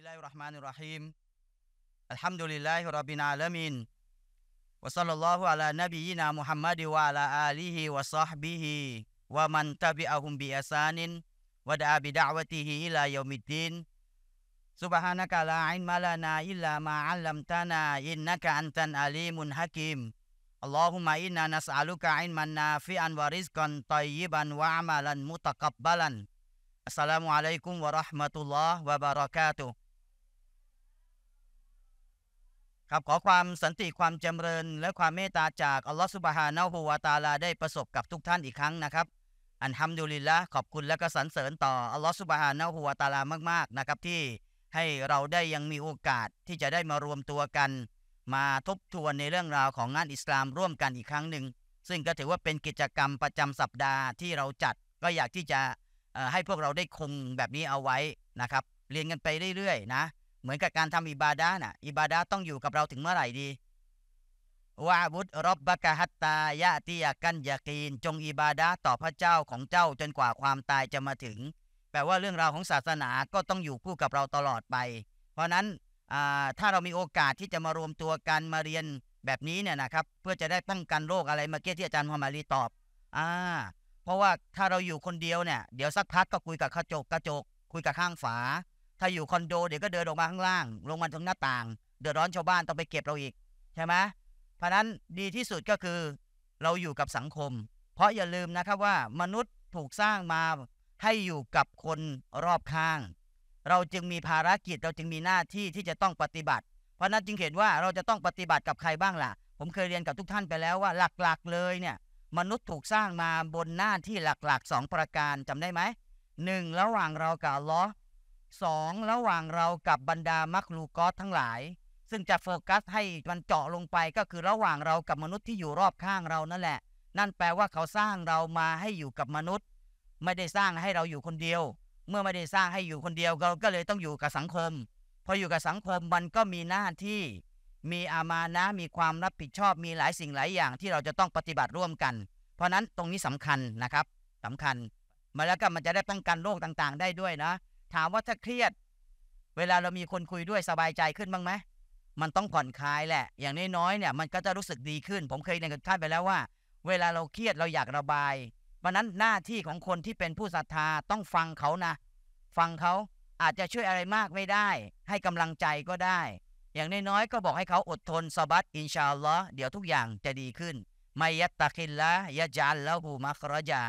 Bismillahirrahmanirrahim. Alhamdulillahi alamin. Wassallallahu ala nabiyyina Muhammad wa ala alihi wa sahbihi wa man tabi'ahum bi ihsanin wa da'a bi da'watihi ila yaumiddin. Subhanaka la ilma lana illa ma 'allamtana innaka antal alimun hakim. Allahumma inna nas'aluka ilman nafi'an wa rizqan tayyiban wa amalan mutakabbalan. Assalamualaikum warahmatullahi wabarakatuh. ครับขอความสันติความจำเริญและความเมตตาจากอัลลอฮฺสุบฮานาหูวาตาลาได้ประสบกับทุกท่านอีกครั้งนะครับอันฮัมดุลิลละขอบคุณและก็สรรเสริญต่ออัลลอฮฺสุบฮานาหูวาตาลามากๆนะครับ ที่ให้เราได้ยังมีโอกาสที่จะได้มารวมตัวกัน มาทบทวนในเรื่องราวของงานอิสลามร่วมกันอีกครั้งหนึ่ง ซึ่งก็ถือว่าเป็นกิจกรรมประจำสัปดาห์ที่เราจัดก็อยากที่จะให้พวกเราได้คงแบบนี้เอาไว้นะครับ เรียนกันไปเรื่อยๆนะเหมือนกับการทำอิบาดาน่ะอิบาดาต้องอยู่กับเราถึงเมื่อไหร่ดีวาบุตรบบกะฮัตตายะติยากันยากีนจงอิบาดาต่อพระเจ้าของเจ้าจนกว่าความตายจะมาถึง แปลว่าเรื่องราวของศาสนาก็ต้องอยู่คู่กับเราตลอดไป เพราะนั้นถ้าเรามีโอกาสที่จะมารวมตัวกันมาเรียนแบบนี้เนี่ยนะครับ เพื่อจะได้ป้องกันโรคอะไร มาเกี้ที่อาจารย์พอมารีตอบอ่าเพราะว่าถ้าเราอยู่คนเดียวเนี่ยเดี๋ยวสักพักก็คุยกับกระจกกระจก คุยกับข้างฝาถ้าอยู่คอนโดเดี๋ยวก็เดินออกมาข้างล่างลงมาตรงหน้าต่าง เดือดร้อนชาวบ้านต้องไปเก็บเราอีกใช่ไหมเพราะนั้นดีที่สุดก็คือ เราอยู่กับสังคม เพราะอย่าลืมนะครับว่า มนุษย์ถูกสร้างมาให้อยู่กับคนรอบข้าง เราจึงมีภารกิจเราจึงมีหน้าที่ที่จะต้องปฏิบัติ เพราะนั้นจึงเห็นว่าเราจะต้องปฏิบัติกับใครบ้างล่ะ ผมเคยเรียนกับทุกท่านไปแล้วว่าหลักๆเลยเนี่ยมนุษย์ถูกสร้างมาบนหน้าที่หลักๆ 2 ประการจำได้ไหมหนึ่งระหว่างเรากับล้อ 2. ระหว่างเรากับบรรดามักลูกอสทั้งหลาย ซึ่งจะโฟกัสให้มันเจาะลงไปก็คือระหว่างเรากับมนุษย์ที่อยู่รอบข้างเรานั่นแหละ นั่นแปลว่าเขาสร้างเรามาให้อยู่กับมนุษย์ ไม่ได้สร้างให้เราอยู่คนเดียว เมื่อไม่ได้สร้างให้อยู่คนเดียวเราก็เลยต้องอยู่กับสังคมพออยู่กับสังคมมันก็มีหน้าที่ มีอามานะมีความรับผิดชอบมีหลายสิ่งหลายอย่างที่เราจะต้องปฏิบัติร่วมกัน เพราะนั้นตรงนี้สำคัญนะครับ สำคัญมาแล้วก็มันจะได้ป้องกันโรคต่างๆ ได้ด้วยนะถามว่าถ้าเครียด เวลาเรามีคนคุยด้วยสบายใจขึ้นบ้างไหม มันต้องผ่อนคลายแหละ อย่างน้อยๆเนี่ยมันก็จะรู้สึกดีขึ้น ผมเคยเรียนกับท่านไปแล้วว่า เวลาเราเครียดเราอยากระบายเพราะนั้นหน้าที่ของคนที่เป็นผู้ศรัทธาต้องฟังเขานะ ฟังเขาอาจจะช่วยอะไรมากไม่ได้ ให้กำลังใจก็ได้ อย่างน้อยๆก็บอกให้เขาอดทนสบัดอินชาอัลลอฮ์เดี๋ยวทุกอย่างจะดีขึ้นไมยัตตะคินละยะจันแล้วหูมักรยา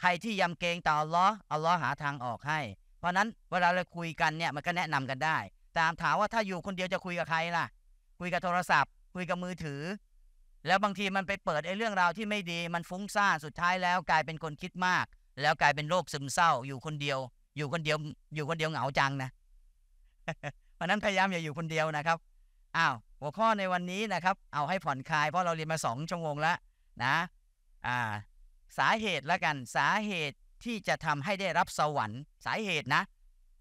ใครที่ยำเกงต่ออัลลอฮ์อัลลอฮ์หาทางออกให้เพราะนั้นเวลาเราคุยกันเนี่ยมันก็แนะนำกันได้ ตามถามว่าถ้าอยู่คนเดียวจะคุยกับใครล่ะ คุยกับโทรศัพท์ คุยกับมือถือ แล้วบางทีมันไปเปิดไอ้เรื่องราวที่ไม่ดีมันฟุ้งซ่านสุดท้ายแล้วกลายเป็นคนคิดมาก แล้วกลายเป็นโรคซึมเศร้า อยู่คนเดียว อยู่คนเดียวอยู่คนเดียวเหงาจังนะ เพราะนั้นพยายามอย่าอยู่คนเดียวนะครับอ้าวหัวข้อในวันนี้นะครับ เอาให้ผ่อนคลาย เพราะเราเรียนมาสองชั่วโมงแล้วนะอ่าสาเหตุละกันสาเหตุที่จะทำให้ได้รับสวรรค์สาเหตุนะ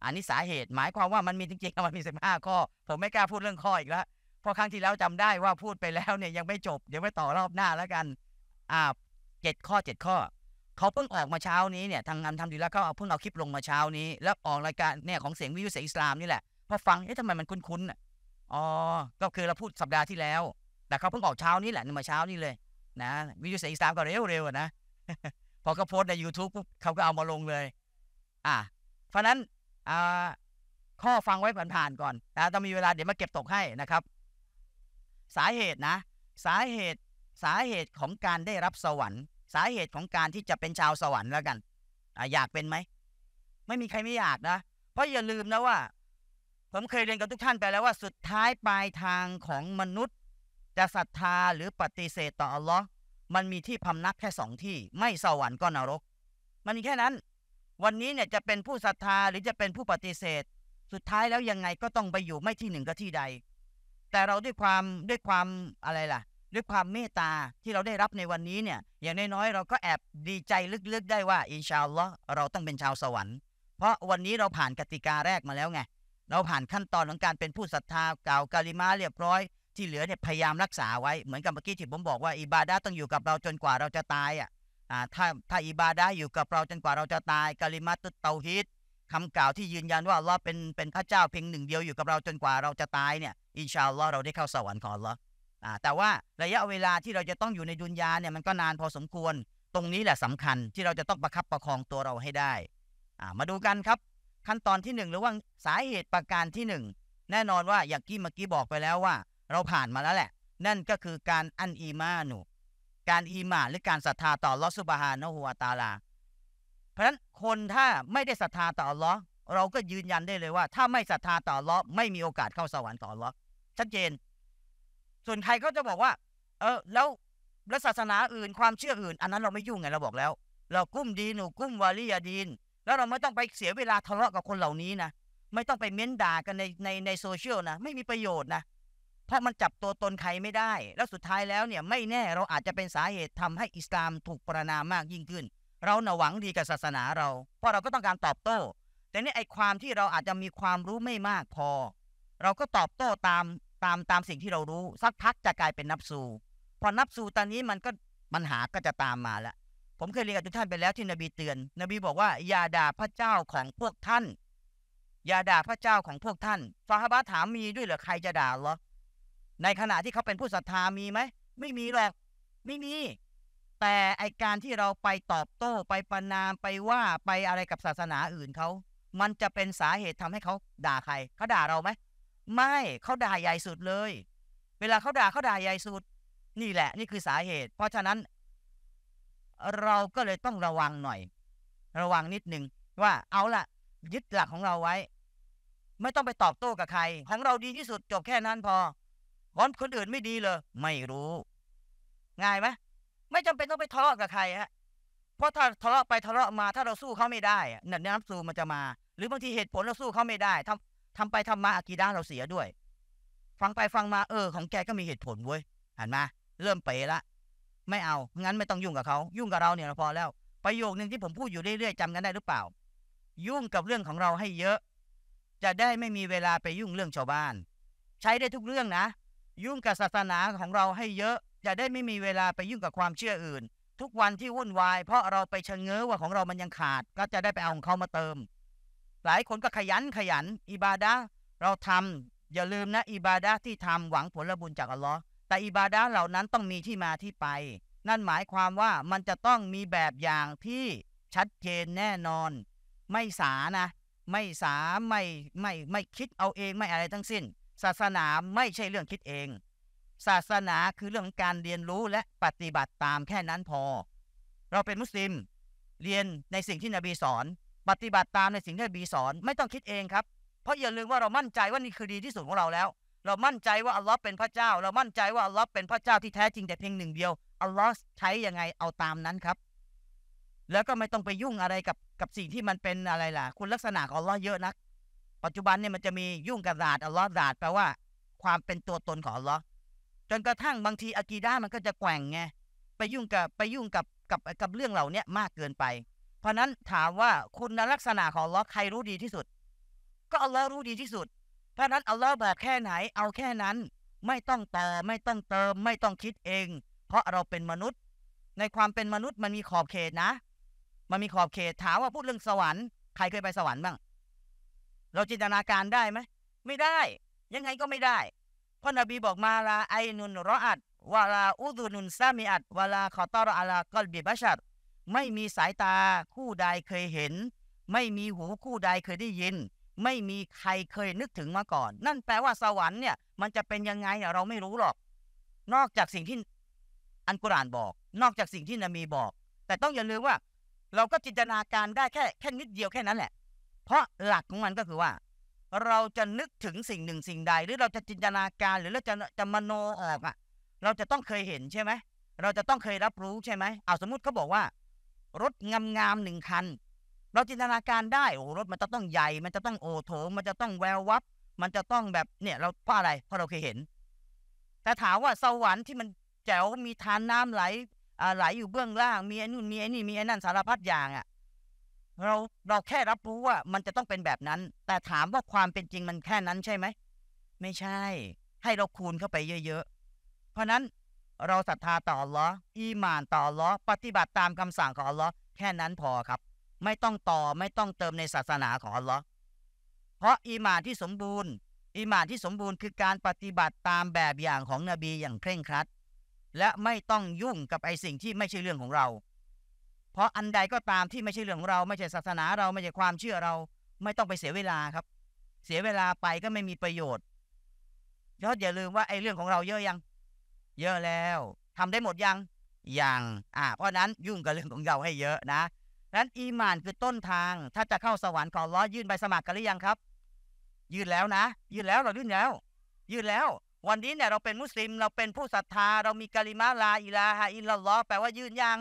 อันนี้สาเหตุหมายความว่ามันมีจริงๆมันมีสิบห้าข้อผมไม่กล้าพูดเรื่องข้ออีกแล้วเพราะครั้งที่แล้วจำได้ว่าพูดไปแล้วเนี่ยยังไม่จบเดี๋ยวไปต่อรอบหน้าแล้วกันอ่าเจ็ดข้อเจ็ดข้อเขาเพิ่งออกมาเช้านี้เนี่ยทางงานทำดีแล้วเขาเอาพิ่งเอาคลิปลงมาเช้านี้ แล้วออกรายการเนี่ยของเสียงวิทยุเสียงอิสลามนี่แหละ พอฟังเอ๊ะทำไมมันคุ้นๆอ๋อก็คือเราพูดสัปดาห์ที่แล้ว แต่เขาเพิ่งออกเช้านี้แหละมาเช้านี้เลย นะ วิทยุเสียงอิสลามก็เร็วๆนะพอเขาโพสใน YouTube ปุ๊บเขาก็เอามาลงเลย อ่า เพราะนั้น อ่าข้อฟังไว้ผ่านๆ ก่อนนะ ต้องมีเวลาเดี๋ยวมาเก็บตกให้นะครับ สาเหตุนะ สาเหตุ สาเหตุของการได้รับสวรรค์ สาเหตุของการที่จะเป็นชาวสวรรค์แล้วกันออยากเป็นไหม ไม่มีใครไม่อยากนะ เพราะอย่าลืมนะว่า ผมเคยเรียนกับทุกท่านไปแล้วว่าสุดท้ายปลายทางของมนุษย์ จะศรัทธาหรือปฏิเสธต่ออัลลอฮ์มันมีที่พำนักแค่สองที่ไม่สวรรค์ก็นรก มันมีแค่นั้นวันนี้เนี่ยจะเป็นผู้ศรัทธาหรือจะเป็นผู้ปฏิเสธ สุดท้ายแล้วยังไงก็ต้องไปอยู่ไม่ที่หนึ่งก็ที่ใด แต่เราด้วยความด้วยความอะไรล่ะด้วยความเมตตาที่เราได้รับในวันนี้เนี่ยอย่างน้อยๆเราก็แอบดีใจลึกๆได้ว่าอินชาอัลลอฮ์เราต้องเป็นชาวสวรรค์ เพราะวันนี้เราผ่านกติกาแรกมาแล้วไงเราผ่านขั้นตอนของการเป็นผู้ศรัทธากล่าวกาลิมาเรียบร้อยที่เหลือเนี่ยพยายามรักษาไว้เหมือนกับเมื่อกี้ที่ผมบอกว่า อิบาดาต้องอยู่กับเราจนกว่าเราจะตายอ่ะถ้าถ้าอิบาดาอยู่กับเราจนกว่าเราจะตายกาลิมัตุเตาฮิตคำกล่าวที่ยืนยันว่าเราเป็นเป็นพระเจ้าเพียงหนึ่ง เดียวอยู่กับเราจนกว่าเราจะตายเนี่ย อินชาอัลลอฮ์เราได้เข้าสวรรค์ของอัลอแต่ว่าระยะเวลาที่เราจะต้องอยู่ในดุนยาเนี่ยมันก็นานพอสมควร ตรงนี้แหละสำคัญที่เราจะต้องประคับประคองตัวเราให้ได้มาดูกันครับขั้นตอนที่ 1 หรือว่าสาเหตุประการที่ 1 แน่นอนว่าอย่างที่เมื่อกี้บอกไปแล้วว่าเราผ่านมาแล้วแหละ นั่นก็คือการอันอีมาหนู การอีมาหรือการศรัทธาต่อลอสุบฮานะฮัวตาลาเพราะฉะนั้นคนถ้าไม่ได้ศรัทธาต่อลอเราก็ยืนยันได้เลยว่า ถ้าไม่ศรัทธาต่อลอไม่มีโอกาสเข้าสวรรค์ต่อลอชัดเจน ส่วนใครเขาจะบอกว่า เออแล้วแล้วศาสนาอื่นความเชื่ออื่น อันนั้นเราไม่ยุ่งไงเราบอกแล้ว เรากุ้มดีหนูกุ้มวาลียาดีนแล้วเราไม่ต้องไปเสียเวลาทะเลาะกับคนเหล่านี้นะไม่ต้องไปเม้นด่ากันในในในโซเชียลนะ ไม่มีประโยชน์นะถ้ามันจับตัวตนใครไม่ได้ แล้วสุดท้ายแล้วเนี่ยไม่แน่เราอาจจะเป็นสาเหตุทำให้อิสลามถูกประนามมากยิ่งขึ้น เราหนหวังดีกับศาสนาเรา เพราะเราก็ต้องการตอบโต้ แต่นี่ไอความที่เราอาจจะมีความรู้ไม่มากพอ เราก็ตอบโต้ตามตามตามสิ่งที่เรารู้สักพักจะกลายเป็นนับสูพอนับสูตอนนี้มันก็ปัญหาก็จะตามมาแล้ว ผมเคยเรียนกับทุกท่านไปแล้วที่นบีเตือน นบีบอกว่าอย่าด่าพระเจ้าของพวกท่านอย่าด่าพระเจ้าของพวกท่านฟาฮบะถามมีด้วยเหรอใครจะด่าหรอในขณะที่เขาเป็นผู้ศรัทธามีไหมไม่มีหรอกไม่มี แต่ไอการที่เราไปตอบโต้ไปประนามไปว่าไปอะไรกับศาสนาอื่นเขา มันจะเป็นสาเหตุทำให้เขาด่าใคร เขาด่าเราไหม ไม่เขาด่าใหญ่สุดเลย เวลาเขาด่าเขาด่าใหญ่สุดนี่แหละนี่คือสาเหตุ เพราะฉะนั้น เราก็เลยต้องระวังหน่อย ระวังนิดนึงว่าเอาละยึดหลักของเราไว้ ไม่ต้องไปตอบโต้กับใครของเราดีที่สุดจบแค่นั้นพองอนคนอื่นไม่ดีเลยไม่รู้ ง่ายไหมไม่จำเป็นต้องไปทะเลาะกับใครฮะเพราะถ้าทะเลาะไปทะเลาะมาถ้าเราสู้เขาไม่ได้นี่นน้ำสู้มันจะมา หรือบางทีเหตุผลเราสู้เขาไม่ได้ทำทำไปทำมาอากีด้าเราเสียด้วย ฟังไปฟังมาเออของแกก็มีเหตุผลเว้ยหันมาเริ่มเป๋ละ ไม่เอางั้นไม่ต้องยุ่งกับเขายุ่งกับเราเนี่ยพอแล้ว ประโยคหนึ่งที่ผมพูดอยู่เรื่อยๆจำกันได้หรือเปล่า ยุ่งกับเรื่องของเราให้เยอะ จะได้ไม่มีเวลาไปยุ่งเรื่องชาวบ้าน ใช้ได้ทุกเรื่องนะยุ่งกับศาสนาของเราให้เยอะจะได้ไม่มีเวลาไปยุ่งกับความเชื่ออื่น ทุกวันที่วุ่นวาย เพราะเราไปชะเง้อว่าของเรามันยังขาดก็จะได้ไปเอาของเขามาเติม หลายคนก็ขยันขยัน อิบาดะเราทำอย่าลืมนะอิบาดะที่ทำหวังผลบุญจากอัลลอฮ์แต่อิบาดะเหล่านั้นต้องมีที่มาที่ไป นั่นหมายความว่ามันจะต้องมีแบบอย่างที่ชัดเจนแน่นอน ไม่สานะ ไม่สาไม่ไม่ไม่คิดเอาเองไม่อะไรทั้งสิ้นศาสนาไม่ใช่เรื่องคิดเอง ศาสนาคือเรื่องการเรียนรู้และปฏิบัติตามแค่นั้นพอ เราเป็นมุสลิม เรียนในสิ่งที่นบีสอน ปฏิบัติตามในสิ่งที่นบีสอนไม่ต้องคิดเองครับ เพราะอย่าลืมว่าเรามั่นใจว่านี่คือดีที่สุดของเราแล้ว เรามั่นใจว่าอัลลอฮ์เป็นพระเจ้า เรามั่นใจว่าอัลลอฮ์เป็นพระเจ้าที่แท้จริงแต่เพียงหนึ่งเดียว อัลลอฮ์ใช้ยังไงเอาตามนั้นครับ แล้วก็ไม่ต้องไปยุ่งอะไรกับกับสิ่งที่มันเป็นอะไรล่ะ คุณลักษณะของอัลลอฮ์เยอะนักปัจจุบันเนี่ยมันจะมียุ่งกับศาสตร์อัลลอฮ์ศาสตร์แปลว่าความเป็นตัวตนของอัลลอฮ์จนกระทั่งบางทีอากีด้ามันก็จะแกว่งไงไปยุ่งกับไปยุ่งกับกับกับเรื่องเหล่านี้มากเกินไป เพราะนั้นถามว่าคุณลักษณะของอัลลอฮ์ใครรู้ดีที่สุด ก็อัลลอฮ์รู้ดีที่สุดเพราะนั้นอัลลอฮ์แบบแค่ไหนเอาแค่นั้นไม่ต้องแต่ไม่ต้องเติม ไม่ต้องคิดเอง เพราะเราเป็นมนุษย์ ในความเป็นมนุษย์ มันมีขอบเขตนะ มันมีขอบเขตถามว่าพูดเรื่องสวรรค์ใครเคยไปสวรรค์บ้างเราจินตนาการได้ไหมไม่ได้ ยังไงก็ไม่ได้พระนบีบอกมาลาไอนุนรออัดวาลาอุดุนุนซามิอัดวาลาขอตอรอาลากอลบีบัชัดไม่มีสายตาคู่ใดเคยเห็น ไม่มีหูคู่ใดเคยได้ยิน ไม่มีใครเคยนึกถึงมาก่อน นั่นแปลว่าสวรรค์เนี่ยมันจะเป็นยังไงเราไม่รู้หรอก นอกจากสิ่งที่ อันกุรานบอก นอกจากสิ่งที่นบีบอก แต่ต้องอย่าลืมว่า เราก็จินตนาการได้แค่ แค่นิดเดียวแค่นั้นแหละเพราะหลักของมันก็คือว่าเราจะนึกถึงสิ่งหนึ่งสิ่งใด หรือเราจะจินตนาการหรือเราจะจะมโนออกอ่ะเราจะต้องเคยเห็นใช่ไหม เราจะต้องเคยรับรู้ใช่ไหมเอาสมมุติเขาบอกว่า รถงามๆหนึ่งคัน เราจินตนาการได้โอ้รถมันจะต้องใหญ่ มันจะต้องโอโถมันจะต้องแวววับมันจะต้องแบบเนี่ยเราเพราะอะไรเพราะเราเคยเห็น แต่ถามว่าสวรรค์ที่มันแจ๋วมีทานน้ำไหลอ่าไหลอยู่เบื้องล่างมีไอ้นู่นมีไอ้นี่มีไอ้นั่นสารพัดอย่างอ่ะเราเราแค่รับรู้ว่ามันจะต้องเป็นแบบนั้น แต่ถามว่าความเป็นจริงมันแค่นั้นใช่ไหม ไม่ใช่ให้เราคูณเข้าไปเยอะๆ เพราะนั้นเราศรัทธาต่อลออีมานต่อลอปฏิบัติตามคำสั่งของลอแค่นั้นพอครับ ไม่ต้องต่อไม่ต้องเติมในศาสนาของลอเพราะอีมานที่สมบูรณ์ อีมานที่สมบูรณ์คือการปฏิบัติตามแบบอย่างของนบีอย่างเคร่งครัดและไม่ต้องยุ่งกับไอสิ่งที่ไม่ใช่เรื่องของเราเพราะอันใดก็ตามที่ไม่ใช่เรื่องของเราไม่ใช่ศาสนาเราไม่ใช่ความเชื่อเรา ไม่ต้องไปเสียเวลาครับ เสียเวลาไปก็ไม่มีประโยชน์ยอดอย่าลืมว่าไอ้เรื่องของเราเยอะยัง เยอะแล้ว ทำได้หมดยังยังอ่า เพราะนั้นยุ่งกับเรื่องของเราให้เยอะนะนั้นอีมานคือต้นทางถ้าจะเข้าสวรรค์ขอร้อยยื่นใบสมัครกันหรือยังครับ ยื่นแล้วนะ ยื่นแล้วเรายื่นแล้ว ยื่นแล้ว วันนี้เนี่ยเราเป็นมุสลิมเราเป็นผู้ศรัทธาเรามีกะลิมาลาอิลาฮะอินลลอแปลว่ายื่นยัง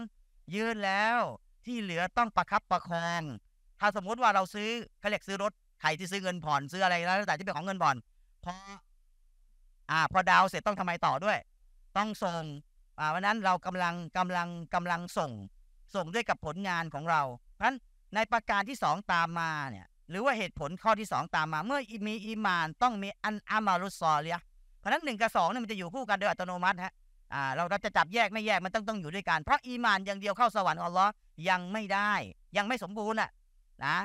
ยืนแล้วที่เหลือต้องประครับประคอง ถ้าสมมุติว่าเราซื้อเขาเรียกซื้อรถใครที่ซื้อเงินผ่อนซื้ออะไรแล้วแต่ที่เป็นของเงินผ่อนพออ่าพอดาวเสร็จต้องทำไมต่อด้วย ต้องส่งอ่าวันนั้นเรากำลังกำลังกำลังส่งส่งด้วยกับผลงานของเราเพราะฉะนั้นในประการที่สองตามมาเนี่ยหรือว่าเหตุผลข้อที่สองตามมา เมื่อมีอิมานต้องมีอันอามารุสซอเลียเพราะนั้นหนึ่งกับสองเนี่ยมันจะอยู่คู่กันโดยอัตโนมัติฮะ่าเราเราจะจับแยกไม่แยกมันต้องต้องอยู่ด้วยกันเพราะอีมานอย่างเดียวเข้าสวรรค์อัลลอฮ์ยังไม่ได้ ยังไม่สมบูรณ์อ่ะนะ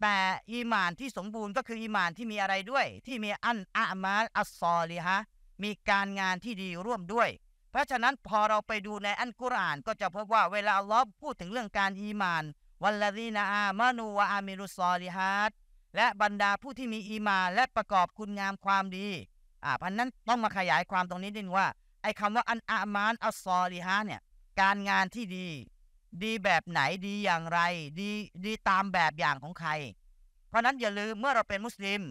แต่อีมานที่สมบูรณ์ก็คืออีมานที่มีอะไรด้วย ที่มีอันอามาอัสซอลีฮะมีการงานที่ดีร่วมด้วย เพราะฉะนั้นพอเราไปดูในอันกุรอานก็จะพบว่าเวลาอัลลอฮ์พูดถึงเรื่องการอีมานวัลลดีนาอามานูวาอามิรุซอลีฮัดและบรรดาผู้ที่มีอีมาและประกอบคุณงามความดีอ่าพันนั้นต้องมาขยายความตรงนี้ดินว่าอ้คำว่าอันอามานอัลซอลิฮะเนี่ยการงานที่ดี ดีแบบไหนดีอย่างไร ดีดีตามแบบอย่างของใคร เพราะนั้นอย่าลืมเมื่อเราเป็นมุสลิม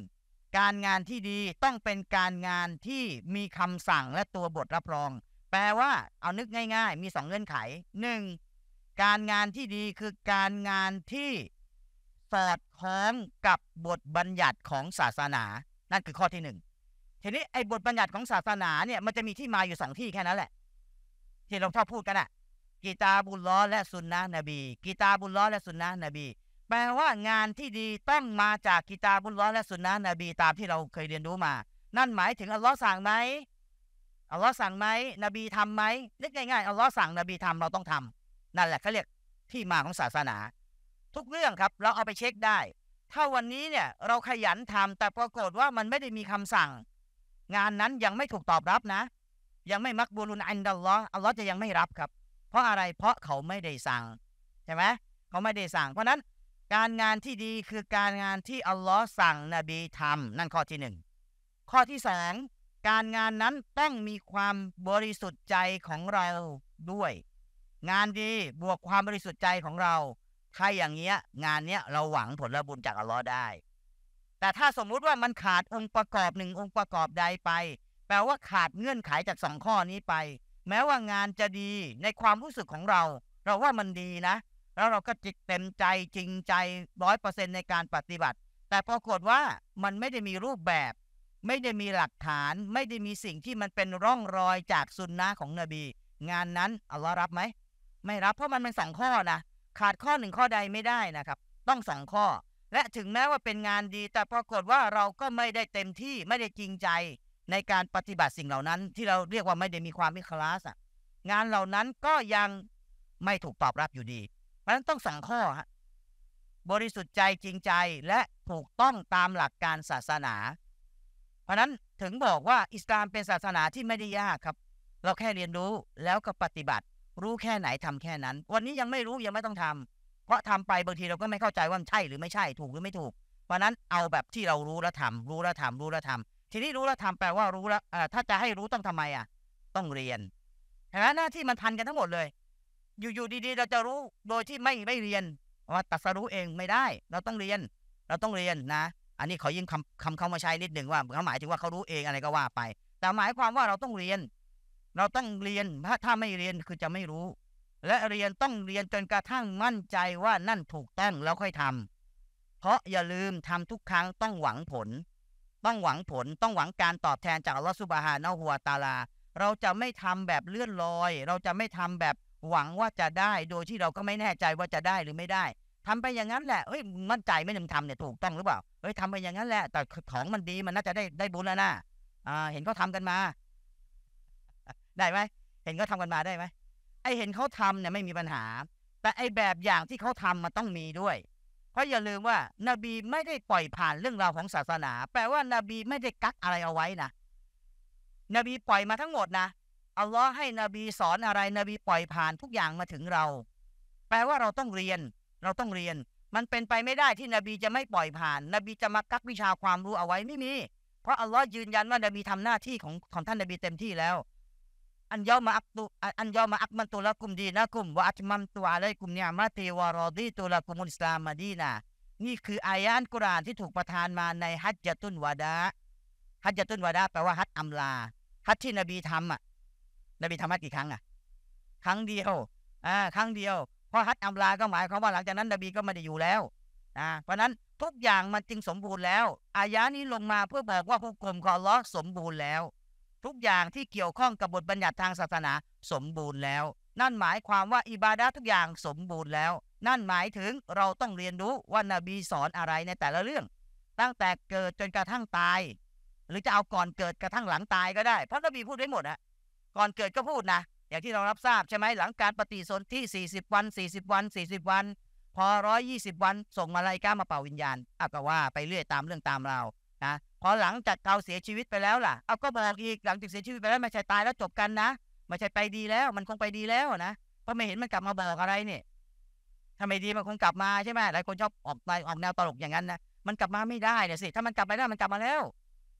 การงานที่ดีต้องเป็นการงานที่มีคำสั่งและตัวบทรับรอง แปลว่าเอานึกง่าย ๆ มีสองเงื่อนไขหนึ่งการงานที่ดีคือการงานที่สอดคล้องกับบทบัญญัติของศาสนานั่นคือข้อที่หนึ่งทีนี้ไอ้บทบัญญัติของศาสนาเนี่ยมันจะมีที่มาอยู่สองที่แค่นั้นแหละที่เราชอบพูดกันอะกีตาบุลล้อและสุนนะนบีกีตาบุลล้อและสุนนะนบี แปลว่างานที่ดีต้องมาจากกีตาบุลล้อและสุนนะนบีตามที่เราเคยเรียนรู้มา นั่นหมายถึงอัลลอฮ์สั่งไหมอัลลอฮ์สั่งไหมนบีทำไหมนึกง่ายๆอัลลอฮ์สั่งนบีทำเราต้องทำ นั่นแหละเขาเรียกที่มาของศาสนา ทุกเรื่องครับ เราเอาไปเช็คได้ ถ้าวันนี้เนี่ยเราขยันทำ แต่ปรากฏว่ามันไม่ได้มีคำสั่งงานนั้นยังไม่ถูกตอบรับนะ ยังไม่มักบูรุนอันดัลลอฮ์อัลลอฮ์จะยังไม่รับครับ เพราะอะไรเพราะเขาไม่ได้สั่งใช่ไหมเขาไม่ได้สั่ง เพราะนั้นการงานที่ดีคือการงานที่อัลลอฮ์สั่งนบีทำนั่นข้อที่หนึ่งข้อที่สองการงานนั้นต้องมีความบริสุทธิ์ใจของเราด้วย งานดีบวกความบริสุทธิ์ใจของเรา ใครอย่างเงี้ยงานเนี้ยเราหวังผลบุญจากอัลลอฮ์ได้แต่ถ้าสมมุติว่ามันขาดองค์ประกอบหนึ่งองค์ประกอบใดไป แปลว่าขาดเงื่อนไขจากสองข้อนี้ไป แม้ว่างานจะดีในความรู้สึกของเรา เราว่ามันดีนะ แล้วเราก็จิตเต็มใจจริงใจร้อยเปอร์เซ็นในการปฏิบัติ แต่ปรากฏว่ามันไม่ได้มีรูปแบบ ไม่ได้มีหลักฐาน ไม่ได้มีสิ่งที่มันเป็นร่องรอยจากสุนนะของนบี งานนั้นอัลลอฮ์รับไหมไม่รับเพราะมันเป็นสองข้อนะขาดข้อหนึ่งข้อใดไม่ได้นะครับ ต้องสองข้อและถึงแม้ว่าเป็นงานดี แต่ปรากฏว่าเราก็ไม่ได้เต็มที่ไม่ได้จริงใจในการปฏิบัติสิ่งเหล่านั้น ที่เราเรียกว่าไม่ได้มีความมิคลาสอะงานเหล่านั้นก็ยังไม่ถูกตอบรับอยู่ดี เพราะฉะนั้นต้องสั่งข้อ บริสุทธิ์ใจจริงใจและถูกต้องตามหลักการศาสนา เพราะนั้นถึงบอกว่าอิสลามเป็นศาสนาที่ไม่ได้ยากครับ เราแค่เรียนรู้แล้วก็ปฏิบัติ รู้แค่ไหนทำแค่นั้น วันนี้ยังไม่รู้ยังไม่ต้องทำเพราะทำไปบางทีเราก็ไม่เข้าใจว่ามันใช่หรือไม่ใช่ถูกหรือไม่ถูก เพราะนั้นเอาแบบที่เรารู้แล้วทำรู้แล้วทำรู้แล้วทำทีนี้รู้แล้วทำแปลว่ารู้แล้วถ้าจะให้รู้ต้องทำไมอ่ะต้องเรียนเห็นไหมหน้าที่มันทันกันทั้งหมดเลย อยู่ๆดี ๆ เราจะรู้โดยที่ไม่ไม่เรียนว่าตัดสรู้เองไม่ได้ เราต้องเรียน เราต้องเรียนนะ อันนี้ขอยิ่งคำคำเขามาใช้นิดหนึ่งว่าเขาหมายถึงว่าเขารู้เองอะไรก็ว่าไป แต่หมายความว่าเราต้องเรียน เราต้องเรียน ถ้าถ้าไม่เรียนคือจะไม่รู้และเรียนต้องเรียนจนกระทั่งมั่นใจว่านั่นถูกต้องแล้วค่อยทำ เพราะอย่าลืมทำทุกครั้งต้องหวังผล ต้องหวังผล ต้องหวังการตอบแทนจากอัลลอฮฺสุบฮานาหัวตาลา เราจะไม่ทำแบบเลื่อนลอย เราจะไม่ทำแบบหวังว่าจะได้ โดยที่เราก็ไม่แน่ใจว่าจะได้หรือไม่ได้ทำไปอย่างนั้น แหละเฮ้ย มั่นใจไม่นึงทำเนี่ยถูกต้องหรือเปล่า เฮ้ยทำไปอย่างนั้นแหละ แต่ของมันดีมันน่าจะได้ได้บุญแล้วนะอ่า เห็นเขาทากันมา ได้ไหมเห็นเขาทากันมาได้ไหมไอเห็นเขาทำเนี่ยไม่มีปัญหา แต่ไอแบบอย่างที่เขาทำมันต้องมีด้วย เพราะอย่าลืมว่า นบีไม่ได้ปล่อยผ่านเรื่องราวของศาสนา แปลว่านบีไม่ได้กักอะไรเอาไว้นะ นบีปล่อยมาทั้งหมดนะ อัลลอฮ์ให้นบีสอนอะไรนบีปล่อยผ่านทุกอย่างมาถึงเรา แปลว่าเราต้องเรียน เราต้องเรียน มันเป็นไปไม่ได้ที่นบีจะไม่ปล่อยผ่าน นบีจะมากักวิชาความรู้เอาไว้ไม่มีเพราะอัลลอฮ์ยืนยันว่า นบีทำหน้าที่ของของท่านนบีเต็มที่แล้วอันยอมาอักตุอันยอมาอักมันตุละกุมดีนะกุมว่าอัตมัมตัวอะไรกุมเนี่ยมาเทวารอดีตุละกุมุลสลามมาดีนะนี่คืออายันกุรานที่ถูกประทานมาในฮัจจตุนวาดะฮัจจตุนวาดะแปลว่าฮัจอัมลา ฮัจที่นบีทำอ่ะ นบีทำฮัจกี่ครั้งอ่ะ ครั้งเดียว อ่า ครั้งเดียว เพราะฮัจอัมลา ก็หมายความว่าหลังจากนั้นนบีก็ไม่ได้อยู่แล้วนะเพราะนั้นทุกอย่างมันจึงสมบูรณ์แล้ว อายันี้ลงมาเพื่อบอกว่าพวกกลมขอรลอสมบูรณ์แล้วทุกอย่างที่เกี่ยวข้องกับบทบัญญัติทางศาสนาสมบูรณ์แล้ว นั่นหมายความว่าอิบาดะทุกอย่างสมบูรณ์แล้ว นั่นหมายถึงเราต้องเรียนรู้ว่านาบีสอนอะไรในแต่ละเรื่อง ตั้งแต่เกิดจนกระทั่งตาย หรือจะเอาก่อนเกิดกระทั่งหลังตายก็ได้ เพราะนบีพูดได้หมดอะก่อนเกิดก็พูดนะอย่างที่เรารับทราบใช่ไหมหลังการปฏิสนธิ40วัน40วัน40วันพอ120 วันส่งมาลายก้ามาเป่าวิญญาณอ่ะก็ว่าไปเรื่อยตามเรื่องตามราวนะพอหลังจากเกาเสียชีวิตไปแล้วล่ะ เอาก็บอกอีกหลังจากเสียชีวิตไปแล้ว ไม่ใช่ตายแล้วจบกันนะ ไม่ใช่ไปดีแล้วมันคงไปดีแล้วนะเพราะไม่เห็นมันกลับมาบอกอะไรเนี่ยถ้าไม่ดีมันคงกลับมาใช่ไหมหลายคนชอบออกไปออกแนวตลกอย่างนั้นนะมันกลับมาไม่ได้เนี่ยสิถ้ามันกลับไปได้มันกลับมาแล้ว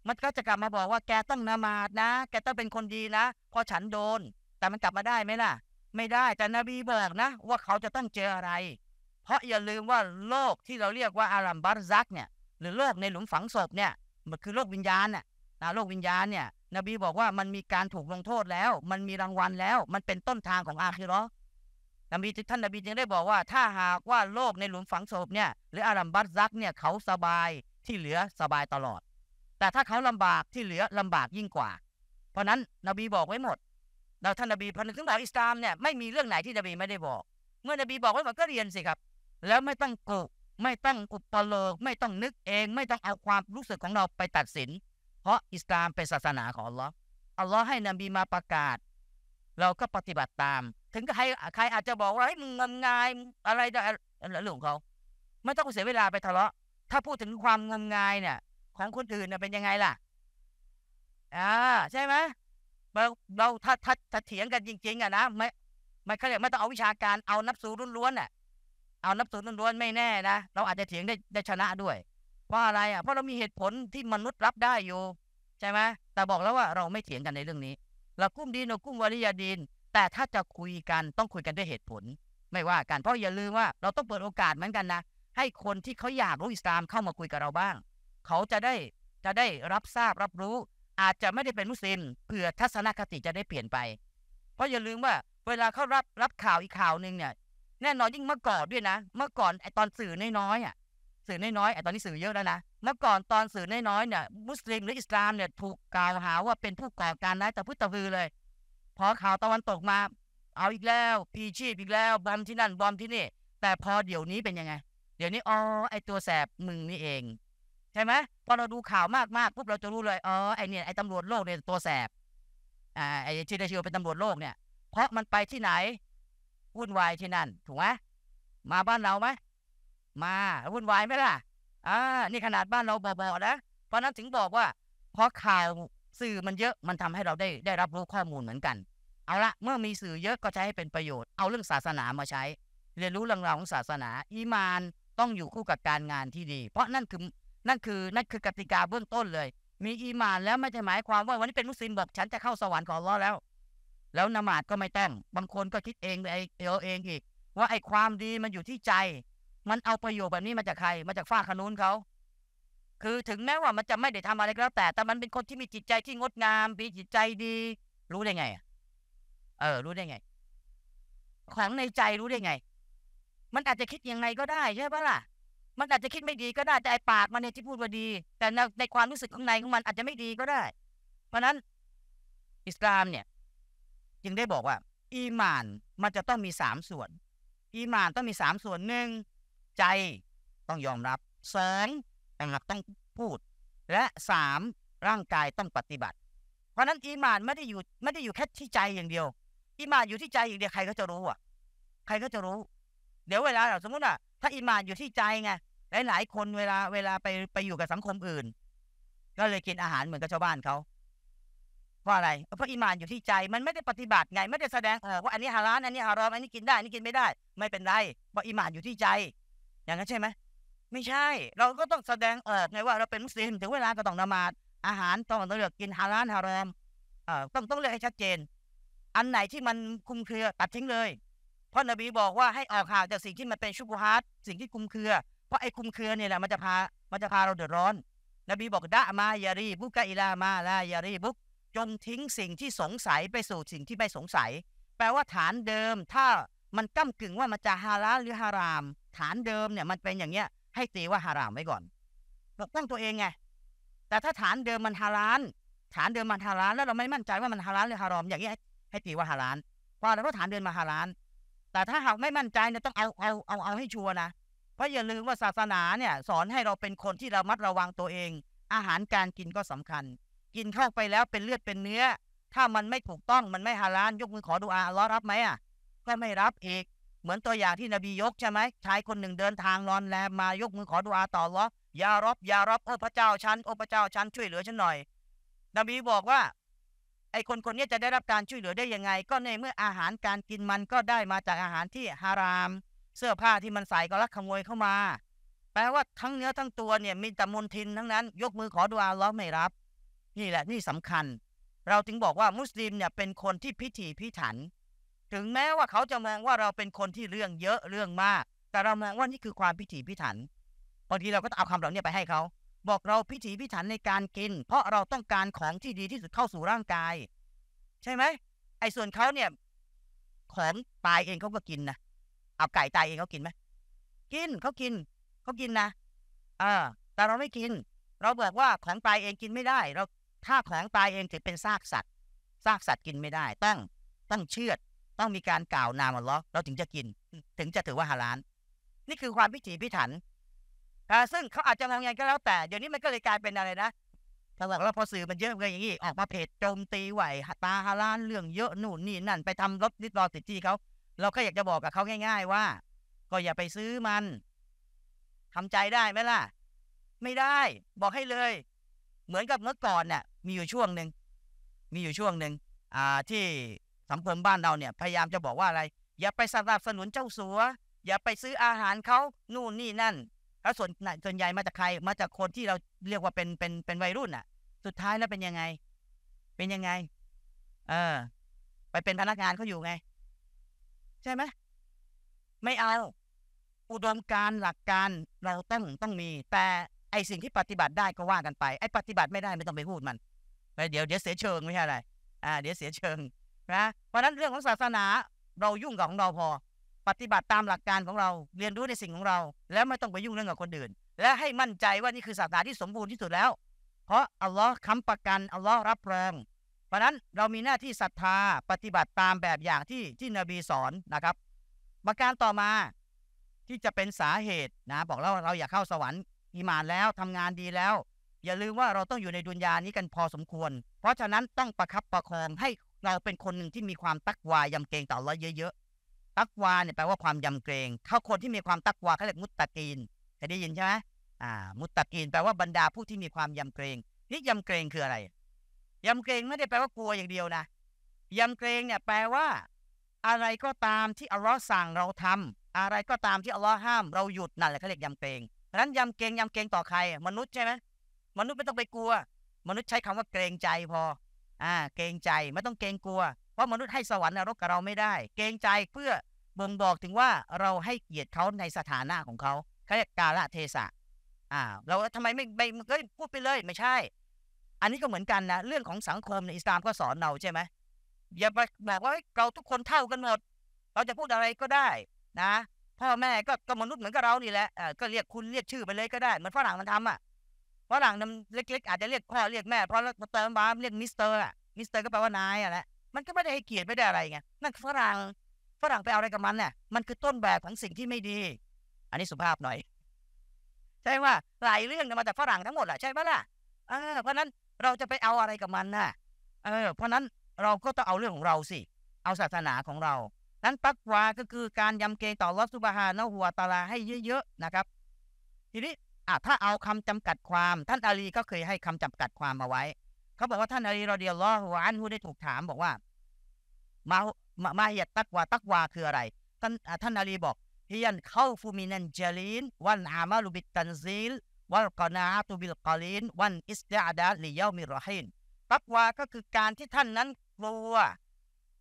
มันก็จะกลับมาบอกว่าแกต้องนมาดนะ แกต้องเป็นคนดีนะพอฉันโดน แต่มันกลับมาได้ไหมล่ะ ไม่ได้แต่นบีบอกนะว่าเขาจะต้องเจออะไรเพราะอย่าลืมว่าโลกที่เราเรียกว่าอารัมบารซักเนี่ยหรือโลกในหลุมฝังศพเนี่ยมันคือโลกวิญญาณน่ะนโลกวิญญาณเนี่ยนบีบอกว่ามันมีการถูกลงโทษแล้ว มันมีรางวัลแล้ว มันเป็นต้นทางของอาคิรอนบีท่านนบีจึงได้บอกว่าถ้าหากว่าโลกในหลุมฝังศพเนี่ยหรืออารัมบัตซักเนี่ยเขาสบายที่เหลือสบายตลอด แต่ถ้าเขาลำบากที่เหลือลำบากยิ่งกว่า เพราะนั้นนบีบอกไว้หมดเราท่านนบีพันธุ์ถึงแบบอิสลามเนี่ยไม่มีเรื่องไหนที่นบีไม่ได้บอก เมื่อนบีบอกไว้หมดก็เรียนสิครับ แล้วไม่ต้องกุไม่ต้องอุปโลกไม่ต้องนึกเอง ไม่ต้องเอาความรู้สึกของเราไปตัดสิน เพราะอิสลามเป็นศาสนาของอัลลอฮ์อัลลอฮ์ให้นบีมาประกาศ เราก็ปฏิบัติตาม ถึงใครใครอาจจะบอกว่าเฮ้ยมึงงมงายอะไรเรื่องของเขา ไม่ต้องเสียเวลาไปทะเลาะถ้าพูดถึงความงมงายเนี่ยของคนอื่นเป็นยังไงล่ะอ่าใช่ไหมเราเราถ้าถ้าเถียงกันจริงๆอะนะไม่ไม่เขาเรียกไม่ต้องเอาวิชาการเอานับสูรุ่นล้วนอะเอานับสืตล้วนๆไม่แน่นะเราอาจจะเถียงได้ได้ชนะด้วยว่าอะไรอ่ะเพราะเรามีเหตุผลที่มนุษย์รับได้อยู่ ใช่ไหมแต่บอกแล้วว่าเราไม่เถียงกันในเรื่องนี้ เรากุ้มดีนเรากุ้มวริยาดีนแต่ถ้าจะคุยกันต้องคุยกันด้วยเหตุผล ไม่ว่ากัน เพราะอย่าลืมว่าเราต้องเปิดโอกาสเหมือนกันนะ ให้คนที่เขาอยากรู้อิสลามเข้ามาคุยกับเราบ้าง เขาจะได้จะได้รับทราบรับรู้อาจจะไม่ได้เป็นมุสลิมเผื่อทัศนคติจะได้เปลี่ยนไป เพราะอย่าลืมว่าเวลาเขารับรับข่าวอีกข่าวหนึ่งเนี่ยแน่นอนยิ่งเมื่อก่อนด้วยนะเมื่อก่อนไอตอนสื่อน้อยๆอ่ะ สื่อน้อยๆไอตอนนี้สื่อเยอะแล้วนะเมื่อก่อนตอนสื่อน้อยๆเนี่ยมุสลิมหรืออิสลามเนี่ย ถูกกล่าวหาว่าเป็นผู้ก่อการร้ายแต่พุทธพือเลยพอข่าวตะวันตกมาเอาอีกแล้วพีชีพอีกแล้วบอมที่นั่นบอมที่นี่แต่พอเดี๋ยวนี้เป็นยังไงเดี๋ยวนี้อ๋อไอตัวแสบมึงนี่เอง ใช่ไหมพอเราดูข่าวมากๆปุ๊บเราจะรู้เลยอ๋อไอเนี่ยไอตำรวจโลกเนี่ยตัวแสบอ่าไอชี่ได้ชิ่อเป็นตำรวจโลกเนี่ยเพราะมันไปที่ไหนวุ่นวายที่นั่นถูกไหมมาบ้านเราไหมมาวุ่นวายไหมล่ะอ่านี่ขนาดบ้านเราเบาๆนะ เพราะนั้นถึงบอกว่า เพราะข่าวสื่อมันเยอะมันทำให้เราได้ได้รับรู้ข้อมูลเหมือนกัน เอาละเมื่อมีสื่อเยอะก็ใช้ให้เป็นประโยชน์เอาเรื่องศาสนามาใช้ เรียนรู้เรื่องราวของศาสนา อีมานต้องอยู่คู่กับการงานที่ดี เพราะนั่นคือนั่นคือนั่นคือกติกาเบื้องต้นเลย มีอีมานแล้วไม่ใช่หมายความว่าวันนี้เป็นมุสลิมแบบฉันจะเข้าสวรรค์ของเราแล้วแล้วนมาดก็ไม่แต่งบางคนก็คิดเองไอเอาเองอีกว่าไอ้ความดีมันอยู่ที่ใจ มันเอาประโยชน์แบบนี้มาจากใครมาจากฝ้าขนุนเขาคือถึงแม้ว่ามันจะไม่ได้ทำอะไรก็แล้วแต่แต่มันเป็นคนที่มีจิตใจที่งดงามมีจิตใจดี รู้ได้ไงเออรู้ได้ไงขวางในใจรู้ได้ไง มันอาจจะคิดยังไงก็ได้ใช่ปะล่ะมันอาจจะคิดไม่ดีก็ได้แต่ไอ้ปากมันเนี่ยที่พูดว่าดี แต่ในในความรู้สึกข้างในของมันอาจจะไม่ดีก็ได้ เพราะนั้นอิสลามเนี่ยจึงได้บอกว่า อีมานมันจะต้องมีสามส่วน อีมานต้องมีสามส่วนหนึ่งใจต้องยอมรับสองนะครับต้องพูด และสามร่างกายต้องปฏิบัติ เพราะนั้นอีมานไม่ได้อยู่ไม่ได้อยู่แค่ที่ใจอย่างเดียวอีมานอยู่ที่ใจอย่างเดียวใครก็จะรู้อ่ะ ใครก็จะรู้ เดี๋ยวเวลาเราสมมติว่าถ้าอีมานอยู่ที่ใจไงหลายหลายคนเวลาเวลาไปไปอยู่กับสังคมอื่น ก็เลยกินอาหารเหมือนกับชาวบ้านเขาเพราะอะไรเพราะอิมานอยู่ที่ใจมันไม่ได้ปฏิบัติไง ไม่ได้แสดงว่าอันนี้ฮารานอันนี้ฮารอมอันนี้กินได้อันนี้กินไม่ได้ ไม่เป็นไรเพราะอิมานอยู่ที่ใจ อย่างนั้นใช่ไหมไม่ใช่เราก็ต้องแสดงเออไงว่าเราเป็นมุสลิมถึงเวลาก็ต้องนมาดอาหารต้องเลือกกินฮารานฮารอมเออต้องต้องเลือกให้ชัดเจน อันไหนที่มันคุมเครือตัดทิ้งเลย เพราะนบีบอกว่าให้ออกห่างจากสิ่งที่มันเป็นชุกฮัดสิ่งที่คุมเครือเพราะไอ้คุมเครือเนี่ยแหละมันจะพามันจะพาเราเดือดร้อนนบีบอกดะมายารีบุกะอิลามาลายารีบุกจนทิ้งสิ่งที่สงสัยไปสู่สิ่งที่ไม่สงสัย แปลว่าฐานเดิมถ้ามันก้ากึ่งว่ามันจะฮาราหรือฮาราม ฐานเดิมเนี่ยมันเป็นอย่างเงี้ยให้ตีว่าฮารามไว้ก่อนตั้งตัวเองไง แต่ถ้าฐานเดิมมันฮาราน ฐานเดิมมันฮารานแล้วเราไม่มั่นใจว่ามันฮารานหรือฮารอมอย่างเงี้ยให้ตีว่าฮารานเพราะเราฐานเดิมมาฮาราน แต่ถ้าหากไม่มั่นใจเนี่ยต้องเอาเอาเอาเอาให้ชัวร์นะ เพราะอย่าลืมว่าศาสนาเนี่ยสอนให้เราเป็นคนที่เรามัดระวังตัวเอง อาหารการกินก็สำคัญกินเข้าไปแล้วเป็นเลือดเป็นเนื้อ ถ้ามันไม่ถูกต้องมันไม่ฮาลาลยกมือขอดูอาอัลลอฮ์รับไหมอ่ะก็ไม่รับอีกเหมือนตัวอย่างที่นบียกใช่ไหมชายคนหนึ่งเดินทาง นอนแลมายกมือขอดูอาต่อลอยารอบยารอบโอ้พระเจ้าฉันโอ้พระเจ้าฉันช่วยเหลือฉันหน่อย นบี บอกว่า ไอคนคนนี้จะได้รับการ ช่วยเหลือได้ยังไง ก็ ในเมื่ออาหารการกินมันก็ได้มาจากอาหารที่ฮาราม เสื้อผ้าที่มันใส่ก็ลักขโมยเข้ามาแปลว่าทั้งเนื้อทั้งตัวเนี่ยมีแต่มลทินทั้งนั้นยกมือขอดูอาลอไม่รับนี่แหละนี่สำคัญ เราจึงบอกว่ามุสลิมเนี่ย เป็นคนที่พิถีพิถัน ถึงแม้ว่าเขาจะมองว่าเราเป็นคนที่เรื่องเยอะเรื่องมาก แต่เรามองว่านี่คือความพิถีพิถันบางทีเราก็เอาคำเหล่านี้ไปให้เขาบอกเราพิถีพิถันในการกิน เพราะเราต้องการของที่ดีที่สุดเข้าสู่ร่างกาย ใช่ไหมไอ้ส่วนเขาเนี่ยของตายเองเขาก็กินนะเอาไก่ตายเองเขากินไหมกินเขากินเขากินนะอ่าแต่เราไม่กิน เราบอกว่าของตายเองกินไม่ได้เราถ้าของตายเองถือเป็นซากสัตว์ ซากสัตว์กินไม่ได้ต้องต้องเชือต้องมีการกล่าวนามอัลลอฮ์เราถึงจะกินถึงจะถือว่าฮาลาน นี่คือความพิถีพิถัน ซึ่งเขาอาจจะทำงานก็แล้วแต่ เดี๋ยวนี้มันก็เลยกลายเป็นอะไรนะถ้าบักเราพอสื่อมันเยอะเลยอย่างนี้ออกมาเพจโจมตีไหวตาฮาลานเรื่องเยอะนู่นนี่นั่นไปทำรบนิดรอติดที่เขาเราก็อยากจะบอกกับเขาง่าย ๆ ว่า ก็อย่าไปซื้อมัน ทำใจได้ไหมล่ะ ไม่ได้ บอกให้เลยเหมือนกับเมื่อก่อนเนี่ยมีอยู่ช่วงหนึ่งมีอยู่ช่วงหนึ่งอ่าที่สังคมบ้านเราเนี่ย พยายามจะบอกว่าอะไร อย่าไปสนับสนุนเจ้าสัว อย่าไปซื้ออาหารเขานู่นนี่นั่นแล้วส่วนส่วนใหญ่มาจากใคร มาจากคนที่เราเรียกว่าเป็นเป็นเป็นวัยรุ่นอ่ะ สุดท้ายแล้วเป็นยังไง เป็นยังไง เออไปเป็นพนักงานเขาอยู่ไง ใช่ไหมไม่เอา อุดมการหลักการเราต้องต้องมีแต่ไอสิ่งที่ปฏิบัติได้ก็ว่ากันไปไอปฏิบัติไม่ได้ไม่ต้องไปพูดมันเดี๋ยวเดี๋ยวเสียเชิงไม่ใช่อะไรอ่าเดี๋ยวเสียเชิงนะเพราะนั้นเรื่องของศาสนาเรายุ่งกับของเราพอปฏิบัติตามหลักการของเราเรียนรู้ในสิ่งของเรา แล้วไม่ต้องไปยุ่งเรื่องกับคนอื่น และให้มั่นใจว่านี่คือศาสนาที่สมบูรณ์ที่สุดแล้ว เพราะอัลลอฮ์ค้ำประกัน อัลลอฮ์รับรองเพราะนั้นเรามีหน้าที่ศรัทธาปฏิบัติตามแบบอย่างที่ที่นบีสอนนะครับ ประการต่อมาที่จะเป็นสาเหตุนะบอกแล้วเราอยากเข้าสวรรค์อิมานแล้วทำงานดีแล้ว อย่าลืมว่าเราต้องอยู่ในดุนยานี้กันพอสมควร เพราะฉะนั้นต้องประครับประคองให้เราเป็นคนหนึ่งที่มีความตักวายำเกรงต่อร้อยเยอะๆตักวาเนี่ยแปลว่าความยำเกรงเข้าคนที่มีความตักวาเขาเรียกมุตตะกีนเคยได้ยินใช่ไหมอ่ามุตตะกีนแปลว่าบรรดาผู้ที่มีความยำเกรงนี่ยำเกรงคืออะไรยำเกรงไม่ได้แปลว่ากลัวอย่างเดียวนะยำเกรงเนี่ยแปลว่า อะไรก็ตามที่อัลลอฮ์สั่งเราทำ อะไรก็ตามที่อัลลอฮ์ห้ามเราหยุดนั่นแหละเขาเรียกยำเกรงนั้นยำเกรงยำเกรงต่อใคร มนุษย์ใช่ไหมมนุษย์ไม่ต้องไปกลัว มนุษย์ใช้คำว่าเกรงใจพอ อ่า เกรงใจไม่ต้องเกรงกลัว เพราะมนุษย์ให้สวรรค์นรกกับเราไม่ได้ เกรงใจเพื่อบ่งบอกถึงว่าเราให้เกียรติเขาในสถานะของเขาเขาเรียกกาลเทศะอ่าเราทำไมไม่ไม่เอ้ยพูดไปเลยไม่ใช่ อันนี้ก็เหมือนกันนะเรื่องของสังคมในอิสลามก็สอนเราใช่ไหมอย่าไปแบบว่าเราทุกคนเท่ากันหมดเราจะพูดอะไรก็ได้นะพ่อแม่ก็ก็มนุษย์เหมือนกับเรานี่แหละ ก็เรียกคุณเรียกชื่อไปเลยก็ได้เหมือนฝรั่งมันทำอ่ะฝรั่งนันเล็ก ๆ อาจจะเรียกพ่อเรียกแม่ เพราะเติมบ้าเรียกมิสเตอร์อ่ะมิสเตอร์ก็แปลว่านายอ่ะแหละมันก็ไม่ได้ให้เกียรติไม่ได้อะไรไงนั่นฝรั่งฝรั่งไปเอาอะไรกับมันเนี่ยมันคือต้นแบบของสิ่งที่ไม่ดี อันนี้สุภาพหน่อย ใช่ว่าหลายเรื่องมาจากฝรั่งทั้งหมดแหละใช่ไหมล่ะเออเพราะนั้นเราจะไปเอาอะไรกับมันน่ะเออเพราะนั้นเราก็ต้องเอาเรื่องของเราสิเอาศาสนาของเราั้นตักวาก็คือการยำเกรงต่อรอสุบฮานะหัวตาลาให้เยอะๆนะครับ ทีนี้อ่ะถ้าเอาคำจำกัดความท่านอาลีก็เคยให้คำจำกัดความมาไว้เขาบอกว่าท่านอาลีรอเดียลอหัวอันหูได้ถูกถามบอกว่า มามามาเหียตักวาตักวาคืออะไร ท่านท่านอาลีบอกเฮียนเข้าฟูมินันเจลีน วันอามาลุบิตันซีลวันกนาตุบิลกาลีนวันอิสดาดาลิยามิรอฮินตักวา ก็คือการที่ท่านนั้นกลัว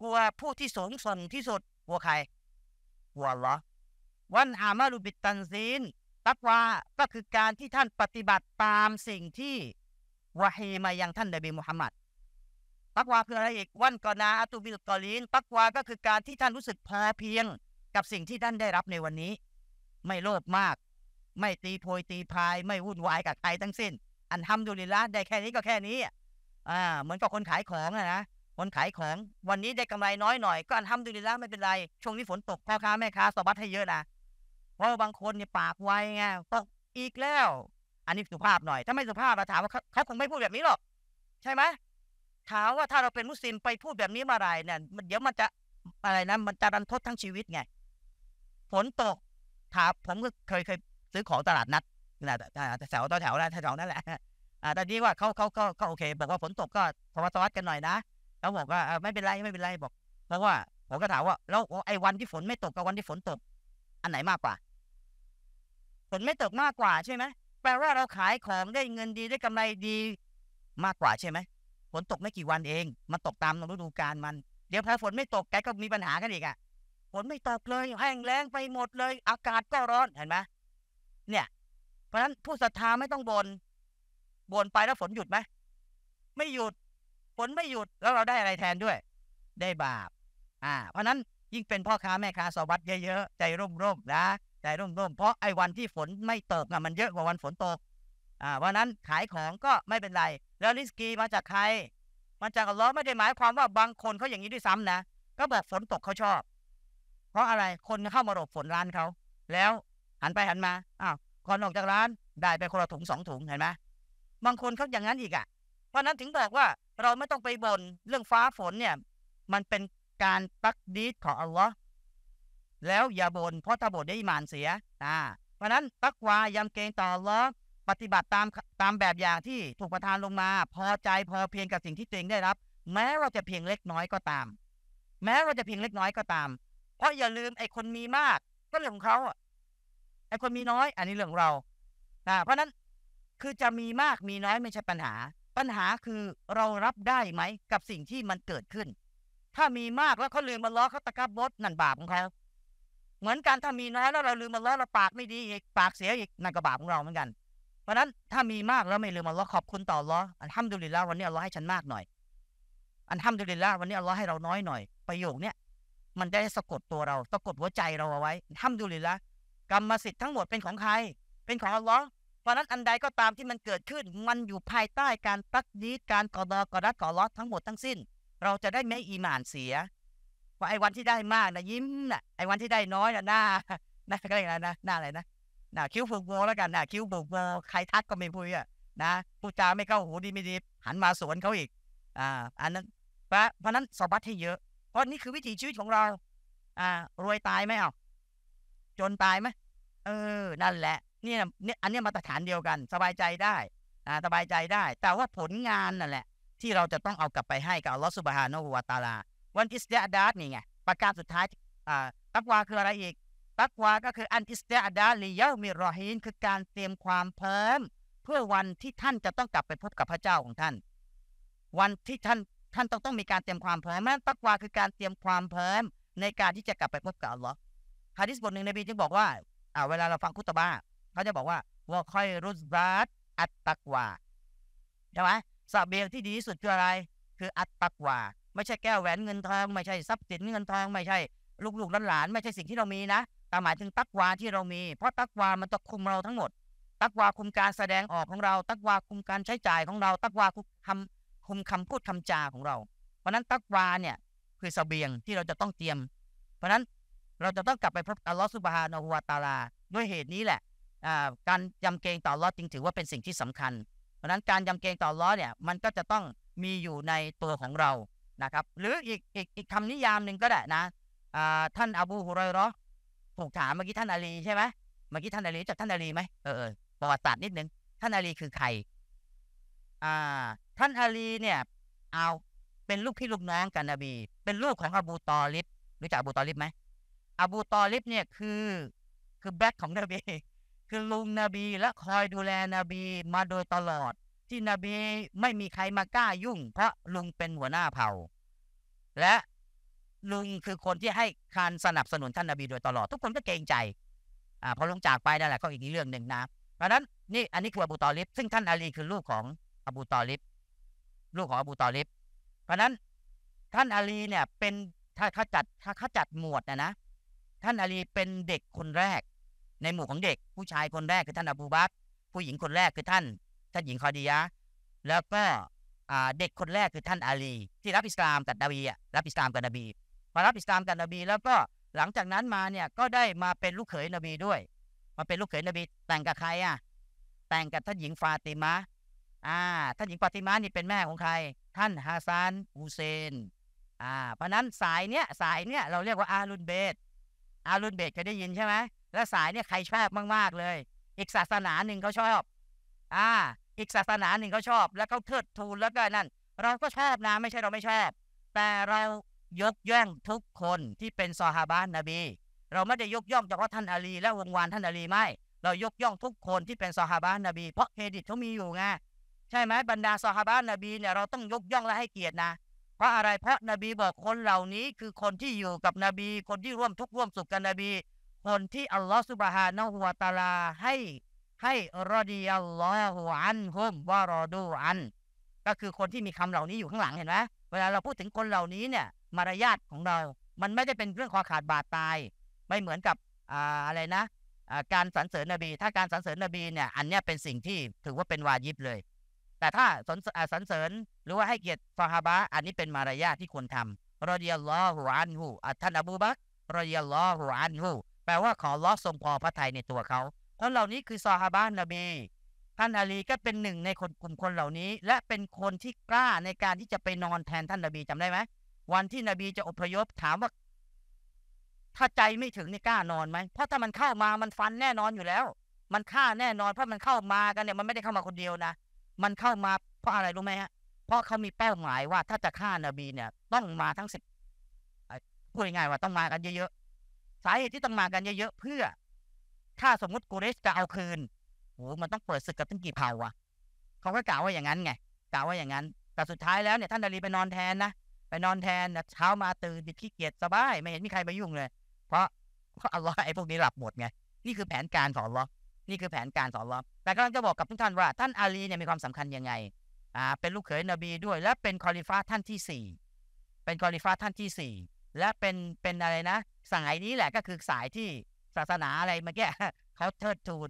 กลัวผู้ที่สูงส่งที่สุดกลัวใครกลัวหรอวันอามาลูบิตันซีนตักวาก็คือการที่ท่านปฏิบัติตามสิ่งที่วะฮีมายังท่านนบีมุฮัมมัด ตักวาคืออะไรอีกวันกอนาอัตุบิลกอลีน ตักวาก็คือการที่ท่านรู้สึกพอเพียง กับสิ่งที่ท่านได้รับในวันนี้ ไม่โลภมาก ไม่ตีโพยตีพายไม่วุ่นวายกับใครทั้งสิ้น อันทำดูลิละได้แค่นี้ก็แค่นี้ อ่า เหมือนกับคนขายของนะคนขายของวันนี้ได้กำไรน้อยหน่อยก็ทำดูดีแล้วไม่เป็นไร ช่วงนี้ฝนตกพ่อค้าแม่ค้าสวัสดให้เยอะนะเพราะบางคนเนี่ยปากไวไงตกอีกแล้ว อันนี้สุภาพหน่อย ถ้าไม่สุภาพเราถามว่าเขาคงไม่พูดแบบนี้หรอก ใช่ไหมถามว่าถ้าเราเป็นมุสลิมไปพูดแบบนี้มาไรเนี่ย มันเดี๋ยวมันจะอะไรนะ มันจะรันทดทั้งชีวิตไง ฝนตกถามผมก็เคยเคยซื้อของตลาดนัดนะแต่แถวต่อแถวนะแถวนั้นแหละอ่าตอนนี้ว่าเขาเขาขาโอเคบอกว่าฝนตกก็สวัสดีกันหน่อยนะเขาบอกว่าไม่เป็นไร ไม่เป็นไร บอก เพราะว่า ผมก็ถามว่าแล้วไอ้วันที่ฝนไม่ตกกับวันที่ฝนตก อันไหนมากกว่า ฝนไม่ตกมากกว่าใช่ไหมแปลว่าเราขายของได้เงินดีได้กำไรดีมากกว่าใช่ไหมฝนตกไม่กี่วันเอง มันตกตามฤดูกาลมัน เดี๋ยวถ้าฝนไม่ตกแกก็มีปัญหากันอีกอ่ะฝนไม่ตกเลยแห้งแล้งไปหมดเลย อากาศก็ร้อนเห็นไหมเนี่ย เพราะฉะนั้นผู้ศรัทธาไม่ต้องบน่นบ่นไปแล้วฝนหยุดไหมไม่หยุดฝนไม่หยุดแล้วเราได้อะไรแทนด้วยได้บาป อ่าเพราะนั้นยิ่งเป็นพ่อค้าแม่ค้าสวัสดเยอะๆใจร่มๆนะใจร่มๆเพราะไอ้วันที่ฝนไม่ตกอะมันเยอะกว่าวันฝนตก อ่าเพราะนั้นขายของก็ไม่เป็นไร แล้วริสกีมาจากใครมาจากล้อไม่ได้หมายความว่าบางคนเขาอย่างนี้ด้วยซ้ำนะก็แบบฝนตกเขาชอบ เพราะอะไรคนเข้ามาหลบฝนร้านเขาแล้วหันไปหันมาอ้าวก่อนออกจากร้านได้ไปคนละถุงสองถุงเห็นไหมบางคนเขาอย่างนั้นอีกอะ่ะเพราะนั้นถึงบอกว่าเราไม่ต้องไปบ่นเรื่องฟ้าฝนเนี่ย มันเป็นการตักดีดของอัลลอฮ์แล้วอย่าบน่นเพราะถ้าบ่นได้มานเสีย อ่า เพราะนั้นตักวายำเกงต่ออัลลอฮ์ปฏิบัติตามตามแบบอย่างที่ถูกประทานลงมาพอใจพอเพียงกับสิ่งที่ตัวเองได้รับ แม้เราจะเพียงเล็กน้อยก็ตาม แม้เราจะเพียงเล็กน้อยก็ตาม เพราะอย่าลืมไอ้คนมีมากก็เรื่องของเขาไอ้คนมีน้อย อันนี้เรื่องเราอ่าเพราะนั้นคือจะมีมากมีน้อยไม่ใช่ปัญหาปัญหาคือเรารับได้ไหมกับสิ่งที่มันเกิดขึ้น ถ้ามีมากแล้วเขาลืมมาล้อเขาตะกับบดนั่นบาปของเขาเหมือนกันถ้ามีน้อยแล้วเราลืมมาล้อเราปากไม่ดีอีกปากเสียอีก นั่นก็บาปของเราเหมือนกัน เพราะนั้นถ้ามีมากแล้วไม่ลืมมาล้อขอบคุณต่อล้ออันห้ามดุลิลาวันนี้ล้อให้ฉันมากหน่อย อันห้ามดุลิลาวันนี้ล้อให้เราน้อยหน่อยประโยคเนี้ยมันได้สะกดตัวเราสะกดหัวใจเราเอาไว้ห้ามดุลิลากรรมสิทธิ์ทั้งหมดเป็นของใคร เป็นของอัลลอฮเพราะนั้นอันใดก็ตามที่มันเกิดขึ้นมันอยู่ภายใต้การตักดีการกอดอกรัดกอลอดทั้งหมดทั้งสิ้น เราจะได้ไม่อีหมานเสียว่าไอ้วันที่ได้มากนะยิ้มนะไอ้วันที่ได้น้อยนะหน้าหน้าก็อะไรนะหน้าอะไรนะหน้าคิ้วบิกโบแล้วกันหน้าคิ้วบิกโบใครทักก็ไม่พูดอ่ะนะพูดจาไม่เข้าหูดีไม่ดี หันมาสวนเขาอีก อ่า อันนั้น เพราะเพราะนั้นสอบบัตให้เยอะ เพราะนี่คือวิถีชีวิตของเรา อ่ารวยตายไหมเอาจนตายไหมเออ นั่นแหละเนี่ยเนี่ย อันนี้มาตรฐานเดียวกัน สบายใจได้อ่าสบายใจได้ แต่ว่าผลงานนั่นแหละ ที่เราจะต้อง เอากลับไปให้ กับอัลลอฮฺสุบฮานาอูวาตาลา วัน อิสตาดาสนี่ไง ประการสุดท้ายอ่าตักวาคืออะไรอีก ตักวาก็คือ อัน อิสตาดาลิเยมิรอฮีนคือการเตรียมความพร้อมเพื่อวันที่ท่านจะต้องกลับไปพบ กับพระเจ้าของท่าน วันที่ท่าน ท่าน ต้อง ต้อง มี การ เตรียม ความพร้อมนั้นตักวา คือ การ เตรียม ความพร้อมใน การ ที่ จะ กลับไปพบกับอัลลอฮฺฮะดิษบทหนึ่งในบีจึงบอกว่าอ่าเวลาเราฟังคุตบะเขาจะบอกว่าวอคอยรุสรัตอัตตะกวาใช่ไหมสเบียงที่ดีที่สุดคืออะไร คืออัตตะกวาไม่ใช่แก้วแหวนเงินทอง ไม่ใช่ทรัพย์สินเงินทองไม่ใช่ลูกนหลานไม่ใช่สิ่งที่เรามีนะแต่หมายถึงตักวาที่เรามีเพราะตักวามันจะคุมเราทั้งหมด ตักวาคุมการแสดงออกของเรา ตักวาคุมการใช้จ่ายของเรา ตักวาคุมคำคุมคำพูดคาจาของเรา เพราะนั้นตักวาเนี่ยคือสเสบียงที่เราจะต้องเตรียม เพราะนั้นเราจะต้องกลับไปพบอัลลอฮฺสุบฮานอหัวตาลาด้วยเหตุนี้แหละการยำเกรงต่อร้อจึงถือว่าเป็นสิ่งที่สำคัญเพราะนั้นการยำเกรงต่อร้อเนี่ยมันก็จะต้องมีอยู่ในตัวของเรานะครับหรืออีกอีกอีกคำนิยามหนึ่งก็ได้นะท่านอบูฮุรอยรอถูกถามเมื่อกี้ท่านอาลีใช่ไหมเมื่อกี้ท่านอาลีจากท่านอาลีไหมเออประวัติศาสตร์นิดนึงท่านอาลีคือใครท่านอาลีเนี่ยเอาเป็นลูกพี่ลูกน้องกันนบี เป็นลูกของอบูตอลิบรู้จักอบูตอลิบไหมอบูตอลิบเนี่ยคือคือแบ็คของนบีคือลุงนบีและคอยดูแลนบีมาโดยตลอดที่นบีไม่มีใครมากล้ายุ่งเพราะลุงเป็นหัวหน้าเผ่า และลุงคือคนที่ให้การสนับสนุนท่านนบีโดยตลอด ทุกคนก็เกรงใจอ่าพอลุงจากไปนั่นแหละก็อีกเรื่องหนึ่งนะเพราะนั้นนี่อันนี้คืออบูตอลิบซึ่งท่านอาลีคือลูกของอบูตอลิบลูกของอบูตอลิบเพราะนั้นท่านอาลีเนี่ยเป็นถ้าเขาจัดถ้าเขาจัดหมวดนะนะท่านอาลีเป็นเด็กคนแรกในหมู่ของเด็กผู้ชายคนแรกคือท่านอบูบักผู้หญิงคนแรกคือท่าน ท่านหญิงคอดียะแล้วก็เด็กคนแรกคือท่านอาลี ที่รับอิสลามกับนบีรับอิสลามกับนบีพอรับอิสลามกับนบีแล้วก็หลังจากนั้นมาเนี่ยก็ได้มาเป็นลูกเขยนบีด้วย มาเป็นลูกเขยนบีแต่งกับใครอ่ะแต่งกับท่านหญิงฟาติมะอ่าท่านหญิงฟาติมะนี่เป็นแม่ของใครท่านฮาซานอูเซนอ่าเพราะนั้นสายเนี้ยสายเนี้ยเราเรียกว่าอาลุนเบตอาลุนเบตเคยได้ยินใช่ไหมแลวสายเนี่ยใครชอบมาก ๆ เลย อีกศาสนาหนึ่งเขาชอบ อ่า อีกศาสนาหนึ่งเขาชอบ แล้วเขาเทิดทูนแล้วก็นั่น เราก็ชอบนะไม่ใช่เราไม่ชอบ แต่เรายกย่องทุกคนที่เป็นซอฮาบานนบี เราไม่ได้ยกย่องเฉพาะท่านอาลีและวงวานท่านอาลีไม่ เรายกย่องทุกคนที่เป็นซอฮาบานนบีเพราะเครดิตเขามีอยู่ไงใช่ไหมบรรดาซอฮาบานนบีเนี่ยเราต้องยกย่องและให้เกียรตินะ เพราะอะไรเพราะนบีบอกคนเหล่านี้คือคนที่อยู่กับนบีคนที่ร่วมทุกข์ร่วมสุขกับนบีคนที่อัลลอฮฺสุบฮานะฮุวาตาลาให้ให้รอดีอัลลอฮฺอันฮุมวารอดูอัน ก็คือคนที่มีคำเหล่านี้อยู่ข้างหลังเห็นไหมเวลาเราพูดถึงคนเหล่านี้เนี่ยมารยาทของเรา มันไม่ได้เป็นเรื่องคอขาดบาดตาย ไม่เหมือนกับอ่าอะไรนะ การสรรเสริญนบี ถ้าการสรรเสริญนบีเนี่ยอันนี้เป็นสิ่งที่ถือว่าเป็นวาญิบเลย แต่ถ้าสรรเสริญหรือว่าให้เกียรติฟาฮาบะอันนี้เป็นมารยาทที่ควรทำรอดียัลลอฮุอันฮุท่านอบูบักรอดียัลลอฮุอันฮุแปลว่า ขอลอทรงพอพระทัยในตัวเขาคนเหล่านี้คือซอฮาบานนบีท่านอาลี ก็เป็นหนึ่งในคนกลุ่มคนเหล่านี้ และเป็นคนที่กล้าในการที่จะไปนอนแทนท่านนบีจำได้ไหม วันที่นบีจะอพยพถามว่า ถ้าใจไม่ถึงนี่กล้านอนไหมเพราะถ้ามันเข้ามามันฟันแน่นอนอยู่แล้ว มันฆ่าแน่นอน เพราะมันเข้ามากันเนี่ยมันไม่ได้เข้ามาคนเดียวนะมันเข้ามาเพราะอะไรรู้ไหมฮะเพราะเขามีเป้าหมายว่า ถ้าจะฆ่านาบีเนี่ย ต้องมาทั้งสิบพูดง่ายว่าต้องมากันเยอะสาเหตุที่ต้องมากันเยอะๆเพื่อ ถ้าสมมติกูเรชจะเอาคืนโหมันต้องเปิดศึกกับตั้งกี่เผ่าวะเขาก็กล่าวว่าอย่างนั้นไงกล่าวว่าอย่างนั้น แต่สุดท้ายแล้วเนี่ยท่านดารีไปนอนแทนนะไปนอนแทนนะเช้ามาตื่นดิขี้เกียจสบาย ไม่เห็นมีใครมายุ่งเลย เพราะเพราะอัลลอฮ์ไอ้พวกนี้หลับหมดไง นี่คือแผนการของอัลลอฮ์นี่คือแผนการของอัลลอฮ์แต่กำลังจะบอกกับทุกท่านว่า ท่านอาลีเนี่ยมีความสำคัญยังไงอ่าเป็นลูกเขยนบีด้วย และเป็นคอลิฟ้าท่านที่สี่เป็นคอลิฟ้าท่านที่สี่และเป็นเป็นอะไรนะสายนี้แหละก็คือสายที่ศาสนาอะไรเมื่อกี้เขาเทิดทูน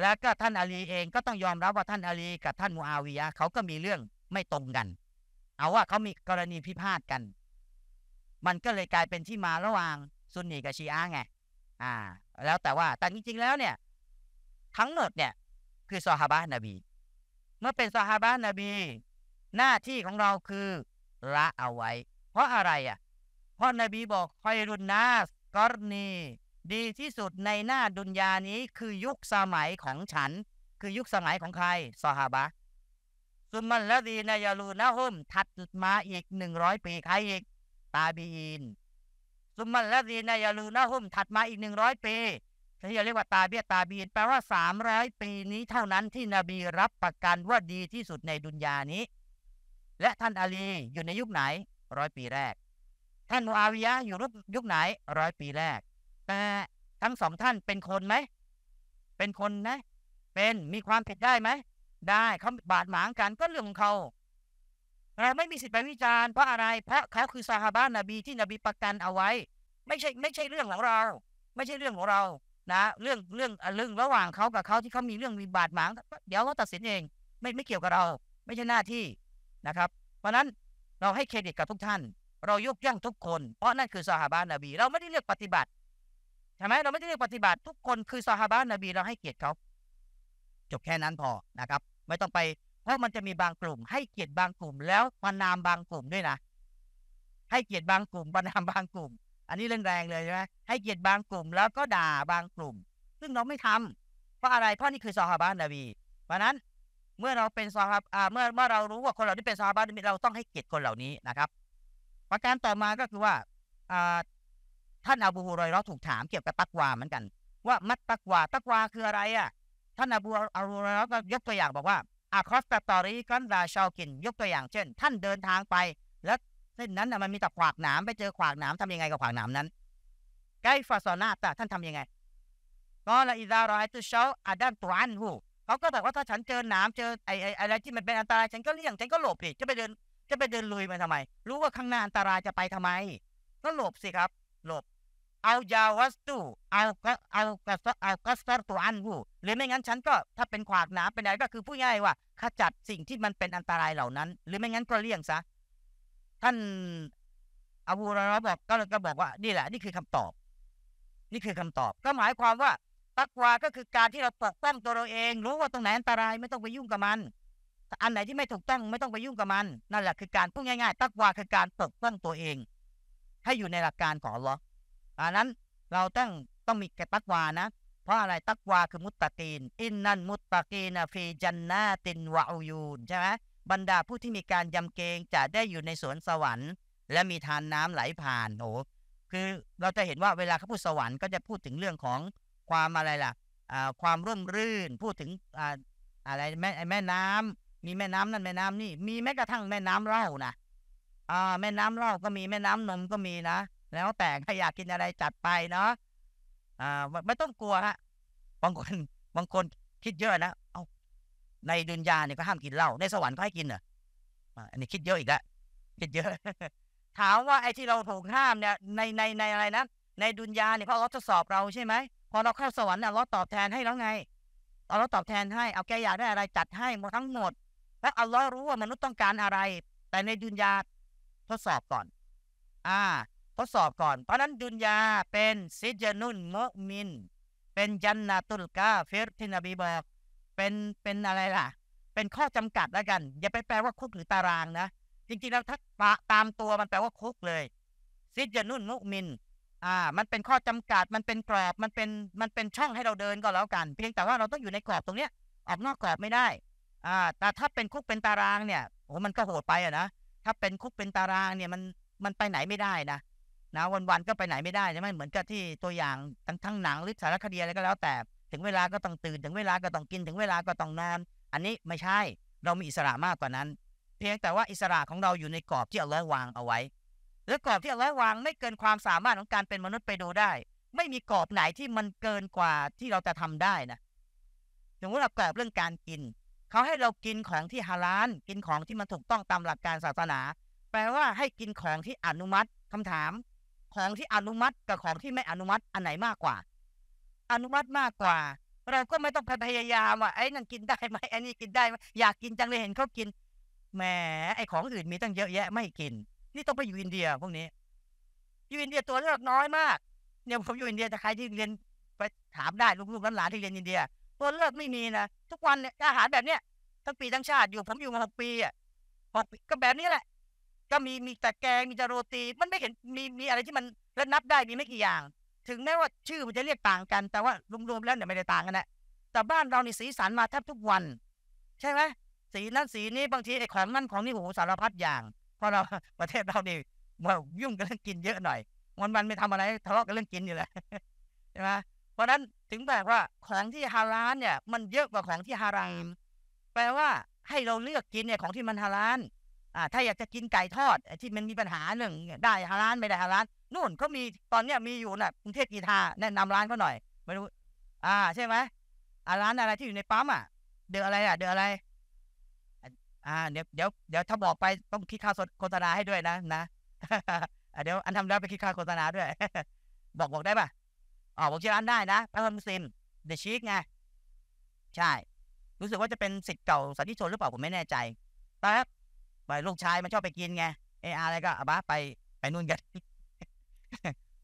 แล้วก็ท่านอาลีเองก็ต้องยอมรับว่าท่านอาลีกับท่านมูอาวียะเขาก็มีเรื่องไม่ตรงกัน เอาว่าเขามีกรณีพิพาทกัน มันก็เลยกลายเป็นที่มาระหว่างซุนนีกับชีอะไงอ่า แล้วแต่ว่าแต่จริงๆแล้วเนี่ย ทั้งหมดเนี่ย คือซอฮาบะนบี เมื่อเป็นซอฮาบะนบีหน้าที่ของเราคือละเอาไว้ เพราะอะไรอ่ะพราะนบีบอกคอยรุนนาสกอรนี ดีที่สุดในหน้าดุนยานี้คือยุคสมัยของฉัน คือยุคสมัยของใครซอฮาบะซุมมันละดีนายาลูนะฮุมถัดมาอีกหนึ่งร้อยปีใครอีก ตาบีอินซุมมันละดีนายาลูนะฮุมถัดมาอีกหนึ่งร้อยปีที่เรียกว่าตาเบียตาบีนแปลว่าสามร้อยปีนี้เท่านั้นที่นบีรับประกันว่าดีที่สุดในดุนยานี้ และท่านอาลีอยู่ในยุคไหนร้อยปีแรกท่านมอาวิยะอยู่รุ่นยุคไหนร้อยปีแรก แต่ทั้งสองท่านเป็นคนไหม เป็นคนนะเป็นมีความผิดได้ไหม ได้เขาบาดหมางกันก็เรื่องของเขาเราไม่มีสิทธิ์ไปวิจารณ์เพราะอะไรเพราะเขาคือซาฮาบะนบีที่นบีประกันเอาไว้ ไม่ใช่ ไม่ใช่เรื่องของเรา ไม่ใช่เรื่องของเรานะ เรื่องเรื่องเรื่องระหว่างเขากับเขาที่เขามีเรื่องมีบาดหมาง เดี๋ยวเขาตัดสินเองไม่ไม่เกี่ยวกับเรา ไม่ใช่หน้าที่นะครับ เพราะนั้นเราให้เครดิตกับทุกท่านเรายกย่องทุกคน เพราะนั่นคือซอฮาบะนบีเราไม่ได้เลือกปฏิบัติใช่ไหมเราไม่ได้เลือกปฏิบัติ ทุกคนคือซอฮาบะนบีเราให้เกียรติเขาจบแค่นั้นพอนะครับ ไม่ต้องไป เพราะมันจะมีบางกลุ่ม ให้เกียรติบางกลุ่ม แล้วประนามบางกลุ่มด้วยนะ ให้เกียรติบางกลุ่มประนามบางกลุ่มอันนี้เรื่องแรงเลยใช่ไหมให้เกียรติบางกลุ่ม แล้วก็ด่าบางกลุ่ม ซึ่งเราไม่ทำ เพราะอะไรเพราะนี่คือซอฮาบะนบีเพราะนั้นเมื่อเราเป็นซอฮาบะเมื่อเมื่อเรารู้ว่าคนเหล่านี้เป็นซอฮาบะนบีเราต้องให้เกียรติคนเหล่านี้นะครับประการต่อมาก็คือว่า ท่านอบูฮุรอยรอถูกถามเกี่ยวกับตักวาเหมือนกัน ว่ามัตตักวาตักวาคืออะไรอ่ะ ท่านอบูอารูยรอก็ยกตัวอย่างบอกว่าอาคอสตาตอรีกันดาชาวกินยกตัวอย่าง เช่น ท่านเดินทางไป แล้วเส้นนั้นมันมีตะขวากหนามไปเจอขวากหนามทำยังไงกับขวากหนามนั้นไกฟาซอนาตท่านทํำยังไงก็ละอิดารอยตุเชาอาดันตรันหูเขาก็บอกว่าถ้าฉันเจอหนามเจอไอ้อะไรที่มันเป็นอันตรายฉันก็เลี่ยงฉันก็หลบดิจะไปเดินจะไปเดินลุยมาทำไม รู้ว่าข้างหน้าอันตรายจะไปทำไม ก็หลบสิครับหลบเอายาวัสตุเอาเอาเอากัสตรตัวอันหูหรือไม่งั้นฉันก็ถ้าเป็นขวากหนาเป็นอะไรก็คือผู้ง่ายว่าขจัดสิ่งที่มันเป็นอันตรายเหล่านั้น หรือไม่งั้นก็เลี่ยงซะท่านอาบูรอบอกก็ก็บอกว่านี่แหละ นี่คือคำตอบ นี่คือคำตอบ ก็หมายความว่า ตักวาก็คือการที่เราปกป้องตัวเราเอง รู้ว่าตรงไหนอันตรายไม่ต้องไปยุ่งกับมันอันไหนที่ไม่ถูกต้องไม่ต้องไปยุ่งกับมัน นั่นแหละคือการพูดง่ายๆ ตักวาคือการปกป้องตัวเอง ให้อยู่ในหลักการของลออันนั้นเราต้องต้องมีกตักวานะ เพราะอะไรตักวาคือมุตตะกีนอินนันมุตตะกีนฟีจันนาตินวะอูยูนใช่ไหมบรรดาผู้ที่มีการยำเกรงจะได้อยู่ในสวนสวรรค์ และมีทานน้ำไหลผ่านโอ้คือเราจะเห็นว่าเวลาเขาพูดสวรรค์ก็จะพูดถึงเรื่องของความอะไรล่ะความร่มรื่นพูดถึงอะไรแม่แม่น้ำมีแม่น้ำนั่นแม่น้ำนี่มีแม้กระทั่งแม่น้ำเล่านะอ่าแม่น้ำเล่าก็มีแม่น้ำนมก็มีนะแล้วแต่ใครอยากกินอะไรจัดไปเนาะอ่าไม่ต้องกลัวฮะบางคนบางคนคิดเยอะนะเอาในดุนยาเนี่ยก็ห้ามกินเหล้าในสวรรค์ก็ให้กินเหรออันนี้คิดเยอะอีกละคิดเยอะ ถามว่าไอ้ที่เราถูกห้ามเนี่ยในในในอะไรนะในดุนยาเนี่ยเพราะเราทดสอบเราใช่ไหมพอเราเข้าสวรรค์เนี่ยเราตอบแทนให้แล้วไงเราตอบแทนให้เอาแกอยากได้อะไรจัดให้หมดทั้งหมดแลวอัลลอฮ์รู้ว่ามนุษย์ต้องการอะไร แต่ในดุนยาทดสอบก่อน อ่า ทดสอบก่อนเพราะนั้นดุนยาเป็นซิจนุนมุมิน เป็นยันนาตุลกาเฟรที่นบีบอกเป็น เป็นอะไรล่ะ เป็นข้อจำกัดแล้วกัน อย่าไปแปลว่าคุกหรือตารางนะ จริงๆแล้วถ้าตามตัวมันแปลว่าคุกเลย ซิจนุนมุมิน อ่า มันเป็นข้อจำกัด มันเป็นกรอบ มันเป็น มันเป็นช่องให้เราเดินก็แล้วกัน เพียงแต่ว่าเราต้องอยู่ในกรอบตรงเนี้ย ออกนอกกรอบไม่ได้อ่าแต่ถ้าเป็นคุกเป็นตารางเนี่ยโอ้มันก็โหดไปอะนะถ้าเป็นคุกเป็นตารางเนี่ยมันมันไปไหนไม่ได้นะนะวันๆก็ไปไหนไม่ได้ใช่ไหมเหมือนกับที่ตัวอย่างทั้งทั้งหนังหรือสารคดีอะไรก็แล้วแต่ถึงเวลาก็ต้องตื่น ถึงเวลาก็ต้องกินถึงเวลาก็ต้องนอนอันนี้ไม่ใช่เรามีอิสระมากกว่านั้น เพียงแต่ว่าอิสระของเราอยู่ในกรอบที่เอาไว้วางเอาไว้และกรอบที่เอาไว้วางไม่เกินความสามารถของการเป็นมนุษย์ไปดูได้ ไม่มีกรอบไหนที่มันเกินกว่าที่เราจะทำได้นะสมมติเรากรอบเรื่องการกินเขาให้เรากินของที่ฮาลาลกินของที่มันถูกต้องตามหลักการศาสนา แปลว่าให้กินของที่อนุมัติคำถาม ของที่อนุมัติกับของที่ไม่อนุมัติอันไหนมากกว่า อนุมัติมากกว่า เราก็ไม่ต้องพยายามว่าไอ้นั่นกินได้ไหมไอ้นี่กินได้ไหมอยากกินจังเลยเห็นเขากินแหมไอ้ของอื่นมีตั้งเยอะแยะ ไม่กิน นี่ต้องไปอยู่อินเดียพวกนี้อยู่อินเดียตัวเลือกน้อยมาก เนี่ยผมอยู่อินเดียแต่ใครที่เรียนไปถามได้ลูกๆหลานๆที่เรียนอินเดียตัวเลือกไม่มีนะทุกวันเนี่ยอาหารแบบเนี้ย ทั้งปีทั้งชาติอยู่ผมอยู่มาหกปีอ่ะหกปีก็แบบนี้แหละก็มีมีแต่แกงมีแต่โรตี มันไม่เห็นมีมีอะไรที่มันระนับได้มีไม่กี่อย่าง ถึงแม้ว่าชื่อมันจะเรียกต่างกันแต่ว่ารวมๆแล้วเนี่ยไม่ได้ต่างกันแหละแต่บ้านเรานี่สีสันมาแทบทุกวัน ใช่ไหมสีนั้นสีนี้บางทีไอ้ของนั่นของนี่โอ้โหสารพัดอย่าง เพราะเราประเทศเราเนี่ยมายุ่งกับเรื่องกินเยอะหน่อย วันวันไม่ทำอะไรทะเลาะกันเรื่องกินอยู่แหละใช่ไหมเพราะนั้นถึงแปลว่าของที่ฮาลานเนี่ยมันเยอะกว่าของที่ฮารามแปลว่าให้เราเลือกกินเนี่ยของที่มันฮาลานอ่า ถ้าอยากจะกินไก่ทอดที่มันมีปัญหาหนึ่งได้ฮาลานไม่ได้ฮาลานนู่นเขามีตอนเนี้ยมีอยู่น่ะกรุงเทพกีทาแนะนำร้านเขาหน่อยไม่รู้ อ่า ใช่ไหมร้านอะไรที่อยู่ในปั๊มอ่ะเดืออะไรอ่ะ เดืออะไรอ่าเดี๋ยวเดี๋ยวเดี๋ยวถ้าบอกไปต้องคิดค่าโฆษณาให้ด้วยนะนะเดี๋ยวอันทำแล้วไปคิดค่าโฆษณาด้วย บอกบอกได้ปะอ๋อผมเชื่อร้านได้นะพระธรรมซิมเดชิกไง ใช่ รู้สึกว่าจะเป็นสิทธิ์เก่าสันติชนหรือเปล่า ผมไม่แน่ใจ แต่ไปลูกชายมันชอบไปกินไงเออะไรก็อาบ้าไปไปนู่นกัน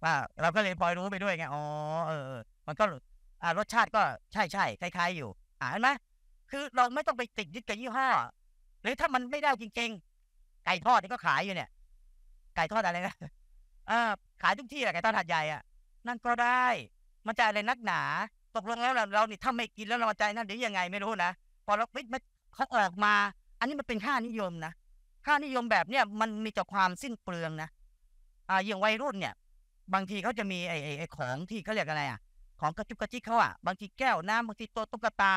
ว่าเราก็เลยพลอยรู้ไปด้วยไง อ๋อ เออ มันก็ อ่ารสชาติก็ใช่ใช่คล้ายๆอยู่ อ่าเห็นไหมคือเราไม่ต้องไปติดยึดกับยี่ห้อหรือถ้ามันไม่ได้จริงๆ ไก่ทอดนี่ก็ขายอยู่เนี่ย ไก่ทอดอะไรนะเออขายทุกที่แหละไก่ทอดหัดใหญ่อ่ะนั่นก็ได้มันจะอะไรนักหนาตกลงแล้วเราเรานี่ถ้าไม่กินแล้วเราใจนั่นหรือยังไงไม่รู้นะพอเราปิดมันเขาออกมา อันนี้มันเป็นค่านิยมนะค่านิยมแบบเนี้ยมันมีแต่ความสิ้นเปลืองนะอ่าอย่างวัยรุ่นเนี่ย บางทีเขาจะ มีไอ้ไอ้ของที่เขาเรียกอะไรอ่ะของกระจุกกระจิกเขาอ่ะบางทีแก้วน้ำบางทีตัวตุ๊กตา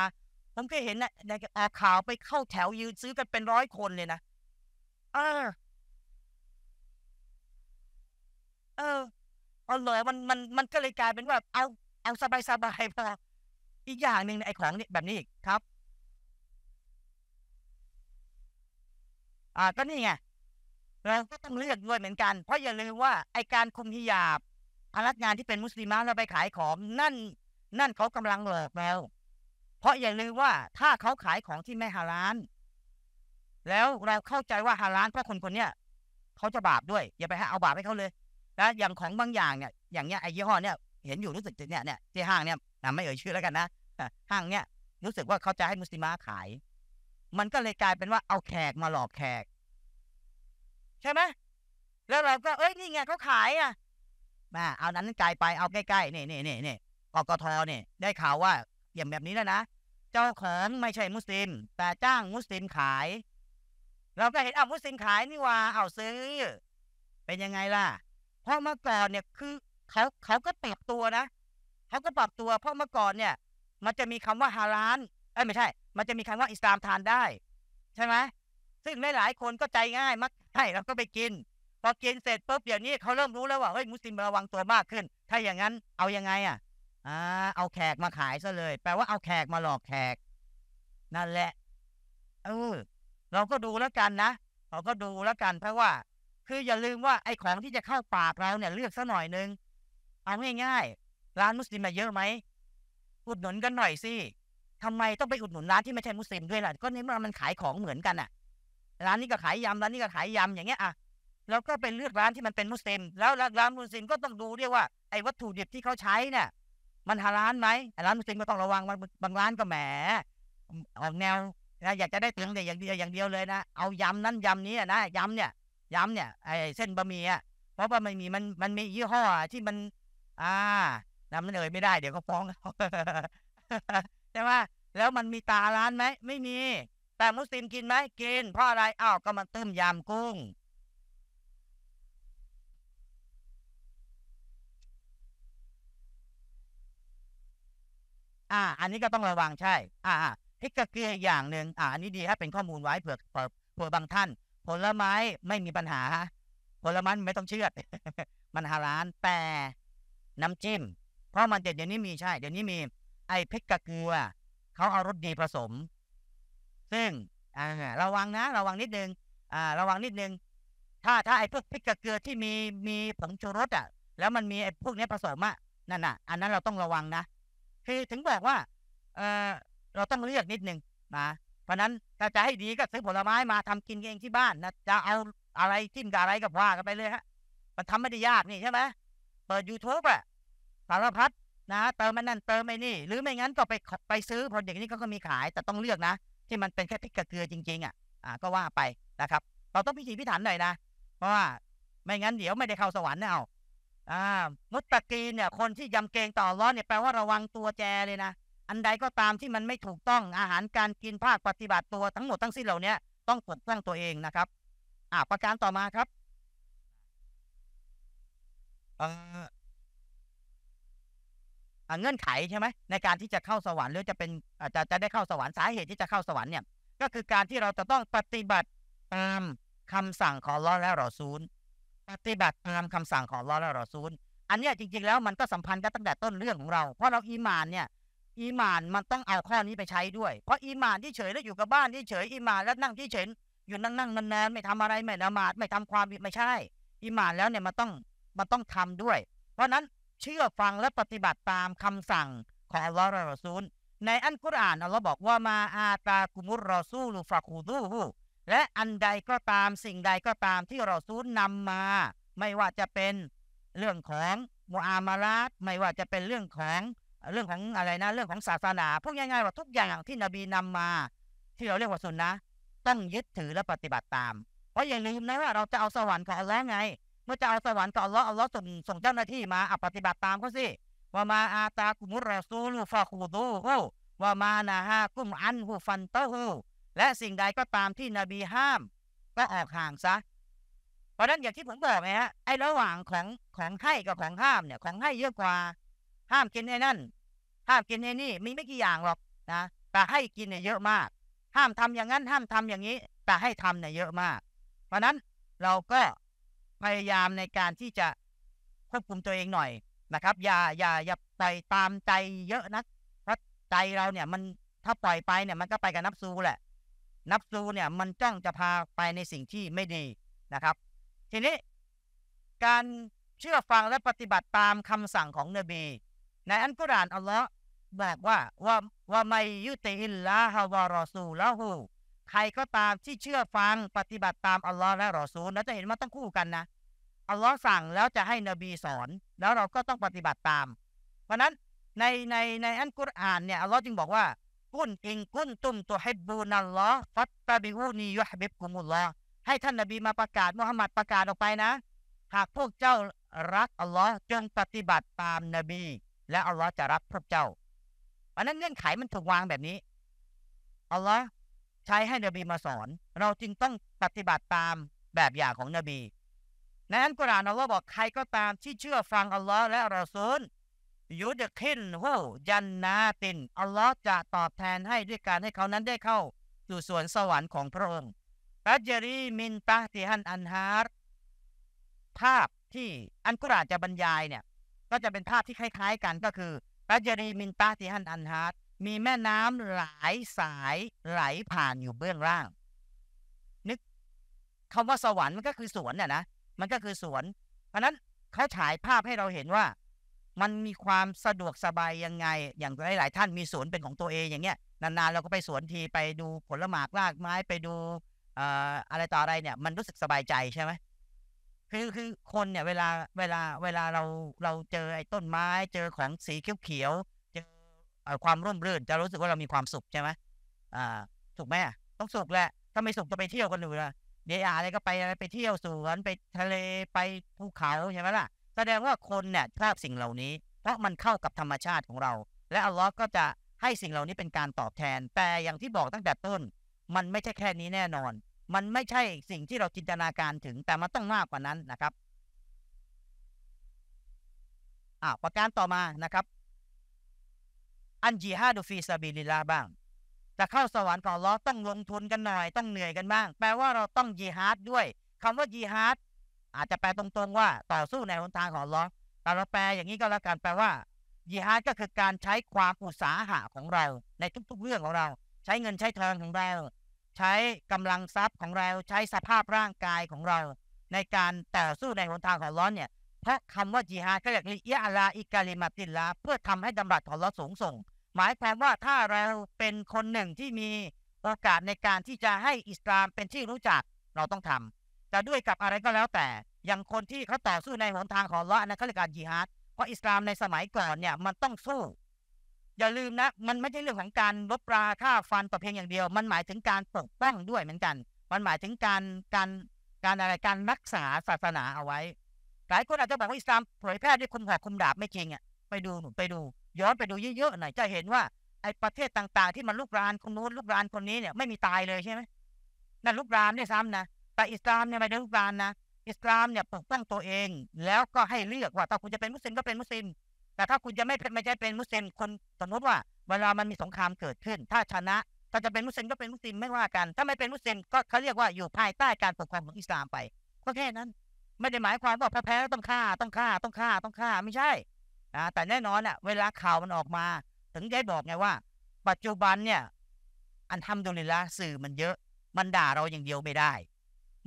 ผมเคยเห็นนะในอาข่าวไปเข้าแถวยืนซื้อกันเป็นร้อยคนเลยนะเออ เอออาอเลยมันมันมันก็เลยกลายเป็นว่าเอาเอาสบายสบายไปอีกอย่างหนึ่งไอ้ของนี่แบบนี้อีกครับอ่าก็นี่ไงเราก็ต้องเลือกด้วยเหมือนกัน เพราะอย่าลืมว่าไอการคุมท่หยาบพนักงานที่เป็นมุสลิมแล้วไปขายของนั่น นั่นเขากำลังหลอกแล้ว เพราะอย่าลืมว่าถ้าเขาขายของที่ไม่ฮาลาน แล้วเราเข้าใจว่าฮาลานเพราะคนคนเนี้ยเขาจะบาปด้วย อย่าไปเอาบาปให้เขาเลยนะอย่างของบางอย่างเนี่ยอย่างเนี้ยไอ้ยี่ห้อเนี่ย เห็นอยู่รู้สึกเนี่ยเนี่ยที่ห้างเนี่ยนะไม่เอ่ยชื่อแล้วกันนะ ห้างเนี่ยรู้สึกว่าเขาจะให้มุสลิมาขาย มันก็เลยกลายเป็นว่าเอาแขกมาหลอกแขก ใช่ไหมแล้วเราก็เอ้ยนี่ไงเขาขายอ่ะมาเอานั้นไกลไปเอาใกล้ๆเนี่ยเนี่ยเนี่ยเนี่ยกกทเนี่ยได้ข่าวว่าอย่างแบบนี้แล้วนะเจ้าของไม่ใช่มุสลิม แต่จ้างมุสลิมขาย เราก็เห็นอ้าวมุสลิมขายนี่ว่าเอาซื้อเป็นยังไงล่ะพราะเมื่อก่อนเนี่ยคือ เขาเขาก็ปรับตัวนะเขาก็ปรับตัวเพราะเมื่อก่อนเนี่ย มันจะมีคำว่าฮารานเอ้ยไม่ใช่มันจะมีคำว่าอิสลามทานได้ใช่ไหมซึ่งหลายคนก็ใจง่ายมักใช่แล้วก็ไปกินพอกินเสร็จปุ๊บเดี๋ยวนี้เขาเริ่มรู้แล้วว่าเฮ้ยมุสลิมระวังตัวมากขึ้น ถ้าอย่างนั้นเอายังไง อ่ะอ่าเอาแขกมาขายซะเลย แปลว่าเอาแขกมาหลอกแขก นั่นแหละเออเราก็ดูแล้วกันนะ เราก็ดูแล้วกันเพราะว่าคืออย่าลืมว่าไอ้ของที่จะเข้าปากเราเนี่ย เลือกซะหน่อยนึงเอาง่ายๆร้านมุสลิมมาเยอะไหมอุดหนุนกันหน่อยสิทำไมต้องไปอุดหนุนร้านที่ไม่ใช่มุสลิมด้วยล่ะก็เนี่อมันขายของเหมือนกันอะร้านนี้ก็ขายยำร้านนี้ก็ขายยำอย่างเงี้ยอะะเราก็ไปเลือกร้านที่มันเป็นมุสลิมแล้วร้านมุสลิมก็ต้องดูด้วยว่าไอ้วัตถุดิบที่เขาใช้เนี่ยมันฮาลานไหมร้านมุสลิมก็ต้องระวังบางร้านก็แหมออกแนวอยากจะได้ตังแต่อย่างเดียวอย่างเดียวเลยนะเอายำนั้นยำนี้นะยำเนี่ยย้ำเนี่ยไอ้เส้นบะหมี่อ่ะเพราะว่ามันมีมันมันมียี่ห้อที่มัน อ่านำมันเอ่ยไม่ได้เดี๋ยวก็ฟ้องใช่ไหมแล้วมันมีตาร้านไหมไม่มี แต่มุสลิมกินไหมกินเพราะอะไรอ้าวก็มันต้มยำกุ้ง อ่า อันนี้ก็ต้องระวังใช่ อ่าพริกกรเกลืออย่างหนึ่งอ่าอันนี้ดีครัเป็นข้อมูลไว้เผื่อเผื่อบางท่านผลไม้ไม่มีปัญหาผลไม้ไม่ต้องเชื่อดมันหาร้านแต่น้ำจิ้ม เพราะมันเด็ดดเี๋ยวนี้มีใช่ เดี๋ยวนี้มีไอพริกกะเกลือเขาเอารสดีผสม ซึ่งระวังนะระวังนิดนึงอ่าระวังนิดนึง ถ้าถ้าไอพวกพริกกะเกลือที่มีมีผงชูรสอ่ะแล้วมันมีไอพวกนี้ผสมอ่ะนั่นน่ะอันนั้นเราต้องระวังนะคือถึงแบบว่า เออเราต้องเลือกนิดนึงนะเพราะนั้น ถ้าจะให้ดีก็ซื้อผลไม้มาทำกินเองที่บ้านนะ จะเอาอะไรจิ้มกับอะไรกับว่ากันไปเลยฮะมันทำไม่ได้ยากนี่ใช่ไหมเปิดยูทูบอะสารพัดนะ เติมมันนั่นเติมไม่นี่ หรือไม่งั้นก็ไปไปซื้อผลอย่างนี้ก็มีขายแต่ต้องเลือกนะ ที่มันเป็นแค่พริกกระเกลือจริงๆ อ่ะอ่าก็ว่าไปนะครับเราต้องพิถีพิถันหน่อยนะเพราะว่าไม่งั้นเดี๋ยวไม่ได้เข้าสวรรค์เอาอ่ามุตตะกีเนี่ยคนที่ยำเกงต่อร้อนเนี่ยแปลว่าระวังตัวแจเลยนะอันใดก็ตามที่มันไม่ถูกต้องอาหารการกินภาคปฏิบัติตัวทั้งหมดทั้งสิ้นเหล่านี้ต้องตรวจตั้งตัวเองนะครับ อ่าประการต่อมาครับเงื่อนไขใช่ไหม ในการที่จะเข้าสวรรค์หรือจะเป็นจะจะได้เข้าสวรรค์สาเหตุที่จะเข้าสวรรค์เนี่ยก็คือการที่เราจะต้องปฏิบัติตามคำสั่งของลอร์และรอซูลปฏิบัติตามคำสั่งของลอร์และรอซูลอันนี้จริงๆแล้วมันก็สัมพันธ์กันตั้งแต่ต้นเรื่องของเราเพราะเราอีมานเนี่ยอีหมานมันต้องเอาข้อนี้ไปใช้ด้วย เพราะอีหมานที่เฉยแล้วอยู่กับบ้านที่เฉยอีหมานแล้วนั่งที่เฉยอยู่นั่งนั่งนานๆ ไม่ทำอะไร ไม่ละหมาดไม่ทำความไม่ใช่ อีหมานแล้วเนี่ยมันต้องมันต้องทำด้วย เพราะนั้นเชื่อฟังและปฏิบัติตามคำสั่งของอัลลอฮ์รอซูลในอันกุรอานอัลลอฮบอกว่ามาอาตา กุมุรรอซูลูฟะคูดูและอันใดก็ตามสิ่งใดก็ตามที่รอซูลนำมา ไม่ว่าจะเป็นเรื่องของมุอามาลาตไม่ว่าจะเป็นเรื่องของเรื่องของอะไรนะ เรื่องของศาสนาพวกง่ายๆว่าทุกอย่างที่นบีนำมาที่เราเรียกว่าสุนนะต้องยึดถือและปฏิบัติตาม เพราะอย่าลืมนะว่าเราจะเอาสวรรค์กับอัลลอฮ์ไง เมื่อจะเอาสวรรค์กับอัลลอฮ์อัลลอฮ์ส่งส่งเจ้าหน้าที่มาอปฏิบัติตามเขาสิว่ามาอาตากุมุรซูลูฟาคูดูฮูว่ามานาฮากุมอันฮูฟันเตฮูและสิ่งใดก็ตามที่นบีห้าม ก็ออกห่างซะเพราะนั้นอย่างที่ผมบอกไงฮะไอ้ระหว่างของของให้กับของห้ามเนี่ยของให้เยอะกว่าห้ามกินไอ้นั่นห้ามกินไอ้นี่มีไม่กี่อย่างหรอกนะแต่ให้กินเนี่ยเยอะมาก ห้ามทำอย่างนั้น ห้ามทำอย่างนี้ แต่ให้ทำเนี่ยเยอะมาก เพราะนั้นเราก็พยายามในการที่จะควบคุมตัวเองหน่อยนะครับอย่าอย่าอย่าไปตามใจเยอะนะเพราะใจเราเนี่ยมันถ้าปล่อยไปเนี่ยมันก็ไปกับนับซูแหละ นับซูเนี่ยมันจ้องจะพาไปในสิ่งที่ไม่ดีนะครับ ทีนี้ การเชื่อฟังและปฏิบัติตามคำสั่งของเนบีในอันกุรอานอัลลอฮ์แบบว่า ว่าว่าไม่ยุติอิลลาฮาวารอซูละหูใครก็ตามที่เชื่อฟังปฏิบัติตามอัลลอฮ์และรอซูลเราจะเห็นมันต้องคู่กันนะ อัลลอฮ์สั่งแล้วจะให้นบีสอน แล้วเราก็ต้องปฏิบัติตาม เพราะนั้นในในในอันกุรอานเนี่ยอัลลอฮ์จึงบอกว่า กุนอิงกุนตุมตัวฮิบูนัลลอฮ์ฟัตตาบิฮูนียะฮบิบกุมุลลอฮ์ให้ท่านนบีมาประกาศมุฮัมมัดประกาศออกไปนะ หากพวกเจ้ารักอัลลอฮ์จงปฏิบัติตามนบี และอัลลอฮ์จะรักพวกเจ้าเพราะนั้นเงื่อนไขมันถูกวางแบบนี้ อัลลอฮ์ใช้ให้นบีมาสอนเราจึงต้องปฏิบัติตามแบบอย่างของนบีในอันกุรานอัลลอฮ์บอกใครก็ตามที่เชื่อฟังอัลลอฮ์และรอซูลยุดคินฮูยันนาตินอัลลอฮ์จะตอบแทนให้ด้วยการให้เขานั้นได้เข้า สู่สวนสวรรค์ของพระองค์รัจรีมินตาติฮันอันฮาร์ ภาพที่อันกุรอานจะบรรยายเนี่ย ก็จะเป็นภาพที่คล้าย ๆกันก็คือรัจรีมินตาที่ฮันอันฮาร์ดมีแม่น้ำหลายสายไหลผ่านอยู่เบื้องล่าง นึกคำว่าสวรรค์มันก็คือสวนน่ยนะ มันก็คือสวน เพราะนั้นเขาถ่ายภาพให้เราเห็นว่ามันมีความสะดวกสบายยังไง อย่างหลายๆท่านมีสวนเป็นของตัวเองอย่างเงี้ย นานๆเราก็ไปสวนทีไปดูผลหมากรากไม้ ไปดูอะไรต่ออะไรเนี่ย มันรู้สึกสบายใจใช่ไหมคือคือคนเนี่ยเวลาเวลาเวลาเราเราเจอไอ้ต้นไม้เจอของสีเขียวเขียวเจอความร่มรื่นจะรู้สึกว่าเรามีความสุขใช่ไหมอ่าสุขไหมต้องสุขแหละถ้าไม่สุขจะไปเที่ยวกันหรือล่ะเดี๋ยวอะไรก็ไปอะไรไปเที่ยวสวนไปทะเลไปภูเขาใช่ไหมล่ะแสดงว่าคนเนี่ยชอบสิ่งเหล่านี้เพราะมันเข้ากับธรรมชาติของเรา และอัลลอฮ์ก็จะให้สิ่งเหล่านี้เป็นการตอบแทนแต่อย่างที่บอกตั้งแต่ต้น มันไม่ใช่แค่นี้แน่นอนมันไม่ใช่สิ่งที่เราจินตนาการถึงแต่มันต้องมากกว่านั้นนะครับ อ่าประการต่อมานะครับ อันจีฮาดูฟีซาบิลิลาบ้างจะเข้าสวรรค์ของล้อต้องลงทุนกันหน่อยต้องเหนื่อยกันบ้าง แปลว่าเราต้องยีฮาร์ดด้วย คำว่ายีฮาร์ดอาจจะแปลตรง ๆ ว่าต่อสู้ในหนทางของล้อแต่เราแปลอย่างนี้ก็แล้วกันแปลว่ายีฮาร์ดก็คือการใช้ความอุตสาหะของเรา ในทุก ๆเรื่องของเรา ใช้เงินใช้ทองของเราใช้กำลังทรัพย์ของเราใช้สภาพร่างกายของเราในการต่อสู้ในหนทางของร้อนเนี่ยพราะคำว่าจิฮาดก็เรียกอิลาอิกาลิมาติลาเพื่อทำให้ดำรัสของเราสูงส่ง หมายความว่าถ้าเราเป็นคนหนึ่งที่มีโอกาสในการที่จะให้อิสลามเป็นที่รู้จักเราต้องทำแต่ด้วยกับอะไรก็แล้วแต่อย่างคนที่เขาต่อสู้ในหนทางของละนะเขาเรียกการจิฮาดเพราะอิสลามในสมัยก่อนเนี่ยมันต้องสู้อย่าลืมนะ มันไม่ใช่เรื่องของการลดราฆ่าฟันประเพณีอย่างเดียว มันหมายถึงการปกป้องด้วยเหมือนกัน มันหมายถึงการการการอะไรการรักษาศาสนาเอาไว้ หลายคนอาจจะบอกว่าอิสลามเผยแพร่ด้วยคนหอกคมดาบไม่จริงอ่ะไปดูไปดู ย้อนไปดูเยอะๆหน่อย จะเห็นว่าไอ้ประเทศต่างๆที่มันลุกรานคนโน้นลุกรานคนนี้เนี่ยไม่มีตายเลยใช่ไหมนั่นลุกรานด้วยซ้ำนะแต่อิสลามเนี่ยไม่ได้ลุกรานนะอิสลามเนี่ยปกป้องตัวเอง แล้วก็ให้เลือกว่าถ้าคุณจะเป็นมุสลิมก็เป็นมุสลิมแต่ถ้าคุณจะไม่เป็นไม่ใช่เป็นมุสลิมคนสมมติว่าเวลามันมีสงครามเกิดขึ้น ถ้าชนะถ้าจะเป็นมุสลิมก็เป็นมุสลิมไม่ว่ากัน ถ้าไม่เป็นมุสลิมก็เขาเรียกว่า อยู่ภายใต้การปกครองของอิสลามไปก็แค่นั้น ไม่ได้หมายความว่าแพ้แล้วต้องฆ่า ต้องฆ่า ต้องฆ่าต้องฆ่าไม่ใช่แต่แน่นอนอ่ะเวลาข่าวมันออกมา ถึงได้บอกไงว่าปัจจุบันเนี่ยอันทำดุลิละสื่อมันเยอะมันด่าเราอย่างเดียวไม่ได้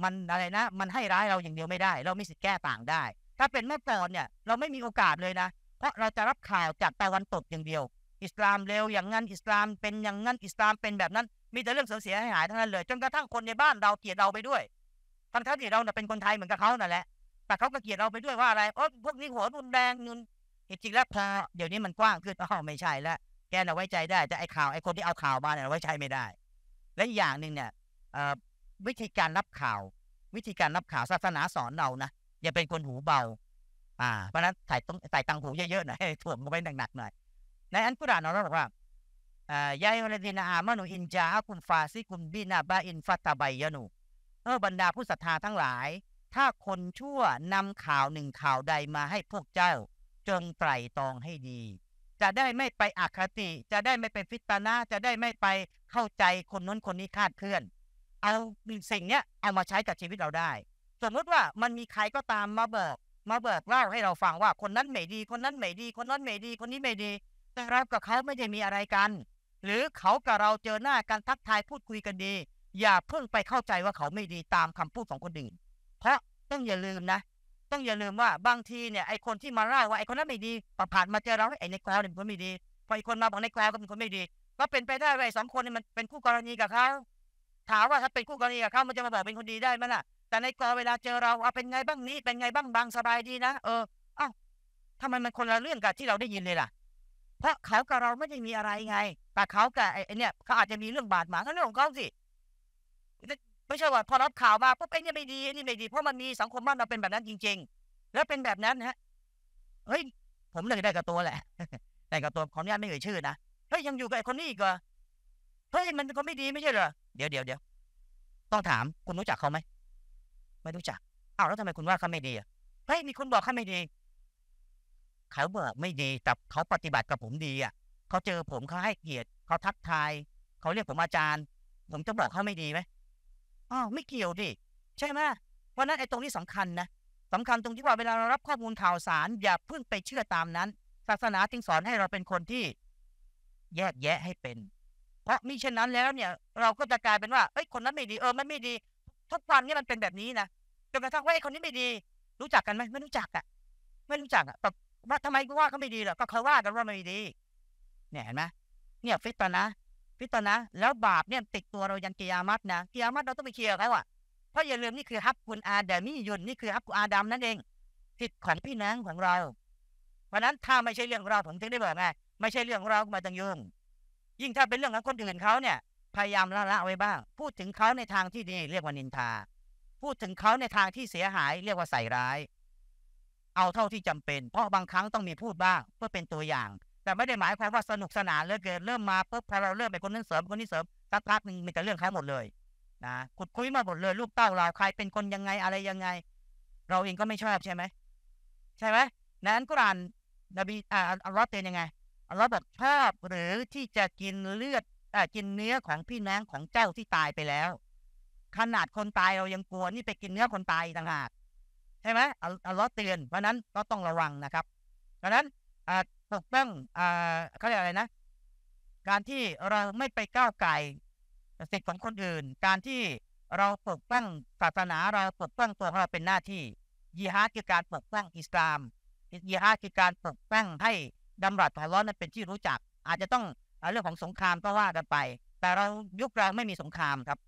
มันอะไรนะ มันให้ร้ายเราอย่างเดียวไม่ได้ เราไม่สิทธิ์แก้ต่างได้ ถ้าเป็นเมื่อก่อนเนี่ยเราไม่มีโอกาสเลยนะเพราะเราจะรับข่าวจากตะวันตกอย่างเดียวอิสลามเร็วอย่างนั้นอิสลามเป็นอย่างนั้นอิสลามเป็นแบบนั้นมีแต่เรื่องเสียหายทั้งนั้นเลยจนกระทั่งคนในบ้านเราเกลียดเราไปด้วยทั้งที่เราเป็นคนไทยเหมือนกับเขานั่นแหละ แต่เขาก็เกลียดเราไปด้วยว่าอะไรอพวกนี้หัวรุนแรงนุนจริงแล้วพอเดี๋ยวนี้มันกว้างขึ้นอ้าไม่ใช่แล้วแกน่ะไว้ใจได้แต่ไอ้ข่าวไอ้คนที่เอาข่าวมาเนี่ยไว้ใจไม่ได้ และอย่างหนึ่งเนี่ยวิธีการรับข่าว วิธีการรับข่าวศาสนาสอนเรานะอย่าเป็นคนหูเบาอ่าเพราะนั้นใส่ต้องใส่ตังหูเยอะๆหน่อยถ่วงไว้หนักๆ หน่อย ในอันกุรอานเราบอกว่า ยายอัลดินอามานุอินจาคุณฟาซิคุณบินาบาอินฟัตตาบยานุเออบรรดาผู้ศรัทธาทั้งหลาย ถ้าคนชั่วนำข่าวหนึ่งข่าวใดมาให้พวกเจ้าจงไตรตรองให้ดี จะได้ไม่ไปอคติ จะได้ไม่เป็นฟิตนาจะได้ไม่ไปเข้าใจคนน้นคนนี้คาดเคลื่อนเอาสิ่งเนี้ยเอามาใช้กับชีวิตเราได้สมมติว่ามันมีใครก็ตามมาบอกมาบอกเล่าให้เราฟังว่าคนนั้นไม่ดี คนนั้นไม่ดีคนนั้นไม่ดีคนนี้ไม่ดีแต่เรากับเขาไม่ได้มีอะไรกัน หรือเขากับเราเจอหน้ากันทักทายพูดคุยกันดี อย่าเพิ่งไปเข้าใจว่าเขาไม่ดีตามคำพูดของคนอื่นเพราะต้องอย่าลืมนะต้องอย่าลืมว่าบางทีเนี่ย ไอคนที่มาเล่าว่าไอคนนั้นไม่ดีประผ่านมาเจอเราไอในแคลเนี่ยเป็นคนไม่ดีพอไอคนมาบอกในแควก็เป็นคนไม่ดีก็เป็นไปได้ไอสองคนนี่มันเป็นคู่กรณีกับเขาถามว่าถ้าเป็นคู่กรณีกับเขามันจะมาแบบเป็นคนดีได้ไหมล่ะแต่ในกอเวลาเจอเราเอาเป็นไงบ้างนี้เป็นไงบ้างบาง สบายดีนะเอออ้าวทำไมมันคนละเรื่องกับที่เราได้ยินเลยล่ะ เพราะเขากับเราไม่ได้มีอะไรไง แต่เขากับไอ้เนี่ย เขาอาจจะมีเรื่องบาดหมางเรื่องของเขาสิไม่ใช่ว่า พอรับข่าวมาปุ๊บไอ้นี่ไม่ดีไอ้นี่ไม่ดีเพราะมันมีสังคมบ้านเราเป็นแบบนั้นจริง ๆ แล้วเป็นแบบนั้นฮะเฮ้ยผมเลยได้กับตัวแหละได้กับตัวขออนุญาตไม่เอ่ยชื่อ นะเฮ้ยยังอยู่กับไอ้คนนี้อีกเหรอเฮ้ยมันเป็นคนไม่ดีไม่ใช่เหรอเดี๋ยวเดี๋ยวเดี๋ยวต้องถามคุณรู้จักเขาไหมไม่รู้จักอ้าวแล้วทำไมคุณว่าเขาไม่ดีอ่ะ เฮ้ยมีคนบอกเขาไม่ดี เขาบอกไม่ดีแต่เขาปฏิบัติกับผมดีอ่ะ เขาเจอผมเขาให้เกียรติเขาทักทายเขาเรียกผมอาจารย์ผมจะบอกเขาไม่ดีไหมอ๋อไม่เกี่ยวดิใช่ไหมเพราะนั้นไอ้ตรงนี้สำคัญนะสำคัญตรงที่ว่าเวลาเรารับข้อมูลข่าวสาร อย่าเพิ่งไปเชื่อตามนั้น ศาสนาจึงสอนให้เราเป็นคนที่แยกแยะให้เป็น เพราะมิฉะนั้นแล้วเนี่ย เราก็จะกลายเป็นว่าเอ้ยคนนั้นไม่ดีเออมันไม่ดีถ้ความนี่มันเป็นแบบนี้นะ จนกระทั่งว่าไอ้คนนี้ไม่ดี รู้จักกันไหม ไม่รู้จักอ่ะ ไม่รู้จักอ่ะแตว่าทำไมกูว่าเขาไม่ดีหรอก็เขาว่ากันว่าไม่ดี เนี่ยเห็นไหมเนี่ยฟิตนะฟิตนะ แล้วบาปเนี่ยติดตัวเรายันกิยามัตนะ กิยามัตเราต้องไปเคลียร์เขาอ่ะเพราะอย่าลืมนี่คือฮับคุณอาเดมิยุนนี่คือฮับคุณอาดัมนั่นเอง ผิดขันพี่นางของเรา เพราะนั้นถ้าไม่ใช่เรื่องเราผมถึงได้บอกไง ไม่ใช่เรื่องเรามาตังยุ่งยิ่งถ้าเป็นเรื่องของคนอื่นเขาเนี่ยพยายามละละไว้บ้าง พูดถึงเขาในทางที่ดีเรียกว่านินทา พูดถึงเขาในทางที่เสียหายเรียกว่าใส่ร้าย เอาเท่าที่จำเป็น เพราะบางครั้งต้องมีพูดบ้าง เพื่อเป็นตัวอย่าง แต่ไม่ได้หมายความว่าสนุกสนานเลิกเกินเริ่มมาปุ๊บพอเราเริ่มไปคนนั้นเสริมคนนี้เสริมสักพักหนึ่งมีแต่เรื่องแค่หมดเลยนะขุดคุยมาหมดเลยลูกเต้าเราใครเป็นคนยังไงอะไรยังไง เราเองก็ไม่ชอบใช่ไหมใช่ไหมนั้นกุรานนบีอ่อัลลอฮ์เตือนยังไงอัลลอฮ์บบชอบหรือที่จะกินเลือดแต่กินเนื้อของพี่น้องของเจ้าที่ตายไปแล้ว ขนาดคนตายเรายังกลัวนี่ไปกินเนื้อคนตายต่างหาก ใช่ไหมอัลลอฮ์เตือนเพราะนั้นก็ต้องระวังนะครับ เพราะนั้นปกป้องเขาเรียกอะไรนะ การที่เราไม่ไปก้าวไก่สิทธิของคนอื่น การที่เราปกป้องศาสนาเราปกป้องตัวเราเป็นหน้าที่ยิฮาดคือการปกป้องอิสลามยิฮาดคือการปกป้องให้ดารัสของอัลลอฮ์นั้นเป็นที่รู้จักอาจจะต้องเรื่องของสงครามก็ว่ากันไป แต่เรายุคเราไม่มีสงครามครับ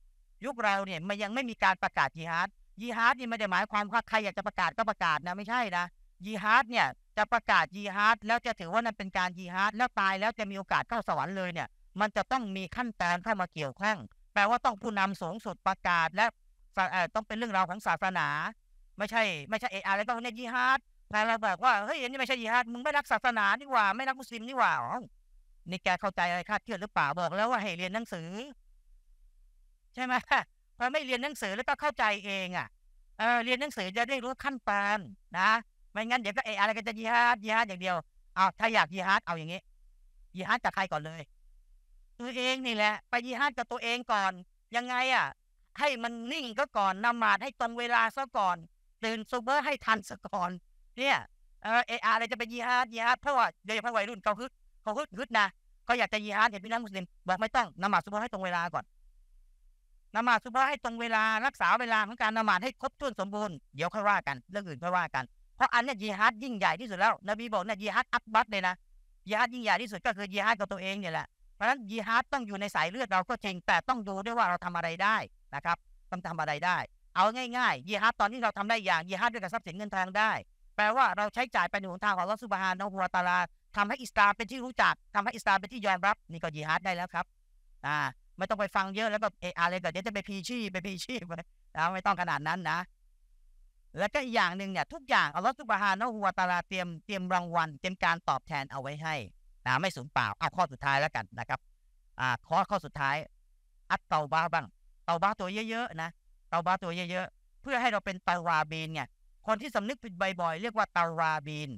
ยุคเราเนี่ยมันยังไม่มีการประกาศยิฮาร์ดยิฮาร์ดนี่ไม่ได้หมายความว่าใครอยากจะประกาศก็ประกาศนะไม่ใช่นะยิฮาร์ดเนี่ยจะประกาศยิฮาร์ดแล้วจะถือว่านั้นเป็นการยิฮาร์ดแล้วตายแล้วจะมีโอกาสเข้าสวรรค์เลยเนี่ย มันจะต้องมีขั้นตอนเข้ามาเกี่ยวข้อง แปลว่าต้องผู้นำสูงสุดประกาศและต้องเป็นเรื่องราวของศาสนา ไม่ใช่ไม่ใช่เออะไรก็เนี่ยยิฮาดแต่เราบอกว่าเฮ้ยนี่ไม่ใช่ยิฮาร์ดมึงไม่รักศาสนานี่หว่าไม่รักมุสลิมนี่หว่านี่แกเข้าใจอะไรคาดเคลื่อนหรือเปล่าบอก แล้วว่าให้เรียนหนังสือ ใช่ไหมพอไม่เรียนหนังสือแล้วก็เข้าใจเองอ่ะเออเรียนหนังสือจะได้รู้ขั้นตอนนะ ไม่งั้นเดี๋ยวก็เอออะไรก็จะยิฮาร์ดยิฮาร์ดอย่างเดียวเอาถ้าอยากยิฮาร์ดเอาอย่างนี้ยิฮาร์ดจากใครก่อนเลยตัวเองนี่แหละไปยิฮาร์ดกับตัวเองก่อน ยังไงอ่ะ ให้มันนิ่งก็ก่อนนมาดให้ตรงเวลาซะก่อน ตื่นซูเปอร์ให้ทันซะก่อน เนี่ยเออเออะไรจะไปยิฮาร์ดยิฮาร์ดเพราะว่าเดยวพาะวัยรุ่นเขาฮึดเขาฮึดฮึดนะ ก็อยากจะยีฮาร์เห็นพี่น้องมุสลิมบอกไม่ต้องนมาสุบฮ์ให้ตรงเวลาก่อนนมาสุบฮ์ให้ตรงเวลารักษาเวลาของการนมาดให้ครบถ้วนสมบูรณ์ เดี๋ยวค่อยว่ากัน เรื่องอื่นค่อยว่ากันเพราะอันนี้ยีฮาร์ยิ่งใหญ่ที่สุดแล้วนบีบอกเนี่ยยีฮาร์อักบัตเลยนะยีฮาร์ยิ่งใหญ่ที่สุดก็คือยีฮาร์กับตัวเองเนี่ยแหละเพราะฉะนั้นยีฮาร์ต้องอยู่ในสายเลือดเราก็จริงแต่ต้องดูด้วยว่าเราทำอะไรได้นะครับต้องทำอะไรได้ เอาง่าย ๆยีฮาร์ตอนที่เราทำได้อย่างยีฮา์ด้วยกับทรัพย์สินเงินทองได้ แปลว่าเราใช้จ่ายไปในหนทางของรัสุบฮานอหัวตาลาทำให้อิสลามเป็นที่รู้จักทำให้อิสลามเป็นที่ยอมรับ นี่ก็ยีฮาดได้แล้วครับ อ่า ไม่ต้องไปฟังเยอะแล้วแบบเอออะไรก็เดี๋ยวจะไปพีชีไปพีชีไป้วไม่ต้องขนาดนั้นนะ แล้วก็อีกอย่างหนึ่งเนี่ย ทุกอย่าง อัลลอฮฺสุบฮานะฮูวาตาลาเตรียม เตรียมรางวัลเตรียมการตอบแทนเอาไว้ให้นะไม่สูญเปล่าเอาข้อสุดท้ายแล้วกันนะครับ อ่าข้อข้อสุดท้าย อัตเตาบ้าบ้างเตาบ้าตัวเยอะๆ นะ เตาบ้าตัวเยอะๆ เพื่อให้เราเป็นตาราบีนเนี่ยคนที่สำนึกผิดบ่อยๆเรียกว่าตาราบีน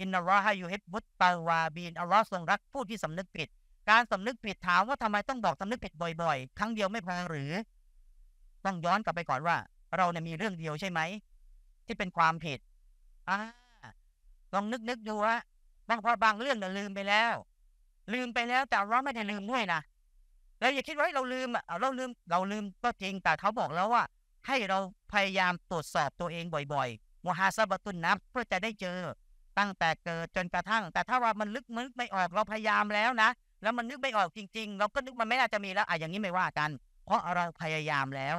อินนารอฮายูฮิบบุตตาวาบีนอัลลอฮ์ทรงรักผู้ที่สำนึกผิด การสำนึกผิดถามว่าทำไมต้องบอกสำนึกผิดบ่อยๆ ครั้งเดียวไม่พอหรือ ต้องย้อนกลับไปก่อนว่า เราเนี่ยมีเรื่องเดียวใช่ไหม ที่เป็นความผิด อ่า ต้องนึกนึกดูว่า บางพอบางเรื่องเนี่ยลืมไปแล้ว ลืมไปแล้วแต่เราไม่ได้ลืมด้วยนะแล้วอย่าคิดว่าเราลืมอ่ะเราลืมเราลืมก็จริงแต่เขาบอกแล้วว่า ให้เราพยายามตรวจสอบตัวเองบ่อยๆมฮาซาบตุนนับเพื่อจะได้เจอตั้งแต่เกิดจนกระทั่ง แต่ถ้าเรามันลึกมึกไม่ออกเรา พยายามแล้ว นะ แล้วมันนึกไม่ออกจริง ๆ เราก็นึกมันไม่น่าจะมีแล้วอะอย่างนี้ไม่ว่ากัน เพราะเราพยายามแล้ว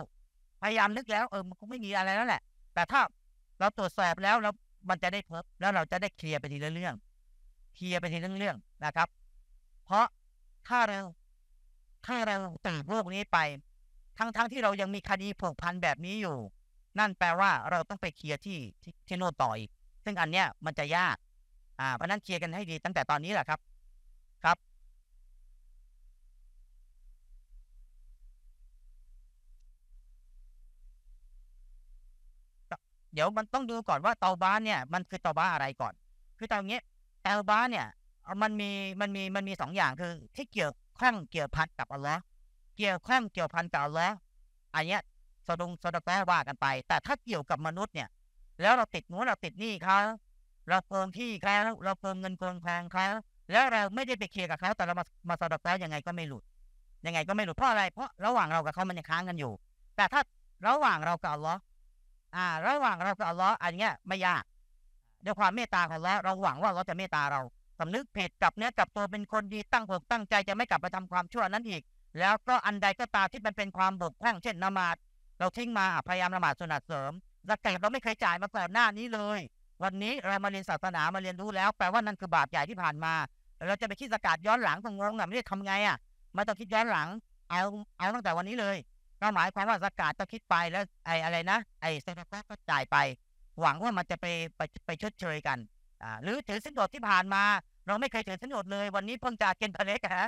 พยายามนึกแล้วเออมันก็ไม่มีอะไรแล้วแหละ แต่ถ้าเราตรวจสอบแล้วแล้วมันจะได้เพิ่มแล้วเราจะได้เคลียร์ไปทีละเรื่องเคลียร์ไปทีละเรื่องนะครับ เพราะถ้าเรา ถ้าเราื่นโวกนี้ไป ทั้งๆทที่เรายังมีคดีผูกพันแบบนี้อยู่ นั่นแปลว่าเราต้องไปเคลียร์ที่ที่โน่นต่ออีกซึ่งอันเนี้ยมันจะยาก อ่า เพราะนั้นเคลียร์กันให้ดีตั้งแต่ตอนนี้แหละครับ ครับ เดี๋ยวมันต้องดูก่อนว่าเตาบ้านเนี่ย มันคือเตาบ้าอะไรก่อน คือเตาเงี้ยเตาบ้านเนี่ย มันมีมันมีมันมีสองอย่างคือ ที่เกี่ยวข้องเกี่ยวพันกับอะไรเกี่ยวข้องเกี่ยวพันกับอะไรอันเนี้ยสะดงสะดกแลว่ากันไป แต่ถ้าเกี่ยวกับมนุษย์เนี่ยแล้ว เราติดหนูเราติดนี่เขาเราเพิ่มที่เขาเราเพิ่มเงินเพิ่มแพงเขาแล้วเราไม่ได้ไปเคลียร์กับเขา แต่เรามามาสอดแล้วยังไงก็ไม่หลุดยังไงก็ไม่หลุดเพราะอะไร เพราะระหว่างเรากับเขามันยังค้างกันอยู่ แต่ถ้าระหว่างเรากับอัลลอฮ์อ่า ระหว่างเรากับอัลลอฮ์อันเนี้ยไม่ยากด้วยความเมตตาของเราเราหวังว่าเราจะเมตตา เราสำนึกผิดกับเนื้อกับตัวเป็นคนดี ตั้งหัวตั้งใจจะไม่กลับไปทำความชั่วนั้นอีก แล้วก็อันใดก็ตามที่มันเป็นความบกพร่องเช่นนมาดเราทิ้งมาพยายามละหมาดสุนัตเสริมละกาศเราไม่เคยจ่ายมาก่อนหน้านี้เลย วันนี้เรามาเรียนศาสนามาเรียนรู้แล้ว แปลว่านั่นคือบาปใหญ่ที่ผ่านมาเราจะไปคิดสกาดย้อนหลังตรงงงน่ะไม่ได้ทำไงอ่ะไม่ต้องคิดย้อนหลังเอาเอาตั้งแต่วันนี้เลยก็หมายความว่าสกาดองคิดไปแล้วไอ้อะไรนะ ไอ้เซนต์ก็จ่ายไป หวังว่ามันจะไปไปไปชดเชยกันอ่าหรือถือสินอดที่ผ่านมา เราไม่เคยถือสินอดเลยวันนี้เพิ่งจะเกณฑ์ะเล็กฮะ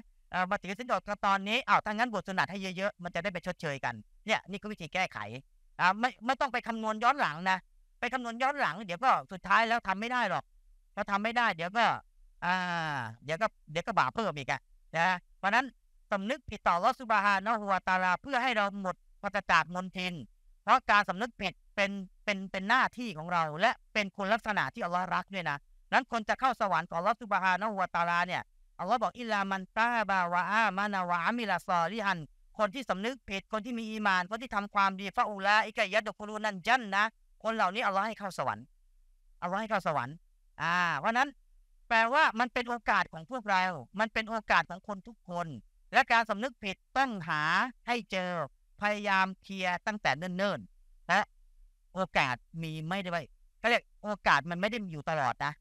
มาถือสินอดกันตอนนี้อ้าวถ้างั้นบทสนัดให้เยอะๆมันจะได้ไปชดเชยกันเนี่ยนี่คือวิธีแก้ไขอ่าไม่ไม่ต้องไปคำนวณย้อนหลังนะไปคำนวณย้อนหลัง เดี๋ยวก็สุดท้ายแล้วทำไม่ได้หรอกถ้าทำไม่ได้เดี๋ยวก็อ่าเดี๋ยวก็เดี๋ยวก็บาปเพิ่มอีกอะนะเพราะนั้นสำนึกผิดต่อลอสุบฮานะหัวตาลาเพื่อให้เราหมดปฏิจากมนทินเพราะการสำนึกผิดเป็นเป็นเป็นหน้าที่ของเรา และเป็นคุณลักษณะที่อัลลอฮ์รักด้วยนะนั้นคนจะเข้าสวรรค์ของลอสุบฮานะหัวตาลาเนี่ยอัลลอฮ์บอกอิลามันตาบาวะอามานาวะมิลาซอลิฮันคนที่สำนึกผิดคนที่มีอีมานคนที่ทำความดีฟะอูลาอิกายัดดคุลูนันจันนะคนเหล่านี้อัลลอฮ์ให้เข้าสวรรค์อัลลอฮ์ให้เข้าสวรรค์ อ่าเพราะนั้น แปลว่ามันเป็นโอกาสของพวกเรา มันเป็นโอกาสของคนทุกคน และการสำนึกผิดต้องหาให้เจอพยายามเคลียร์ตั้งแต่เนิ่นๆและโอกาสมีไม่ได้ไว้ก็เรียกโอกาสมันไม่ได้อยู่ตลอด นะ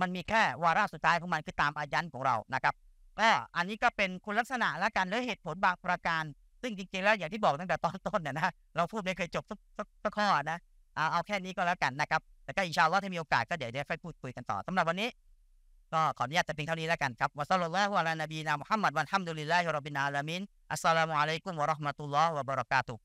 มันมีแค่วาระสุดท้ายของมันคือตามอายันของเรานะครับก็อันนี้ก็เป็นคุณลักษณะและการเลือเหตุผลบางประการซึ่งจริงๆแล้วอย่างที่บอกตั้งแต่ตอนต้นนะนะเราพูดไม่เคยจบสักสักข้อนะเอาเอาแค่นี้ก็แล้วกันนะครับแต่ก็อินชาอัลลอฮ์ถ้ามีโอกาสก็เดี๋ยวจะค่อยพูดคุยกันต่อสำหรับวันนี้ก็ขออนุญาตแต่เพียงเท่านี้แล้วกันครับวะซัลลัลลอฮุอะลัยนบีนามุฮัมมัดวันฮัมดุลิลลาฮิรัอบบิลอาลามินอัสสลามุอะลัยกุมวะเราะห์มะตุลลอฮ์วะบะเราะกาตุฮ์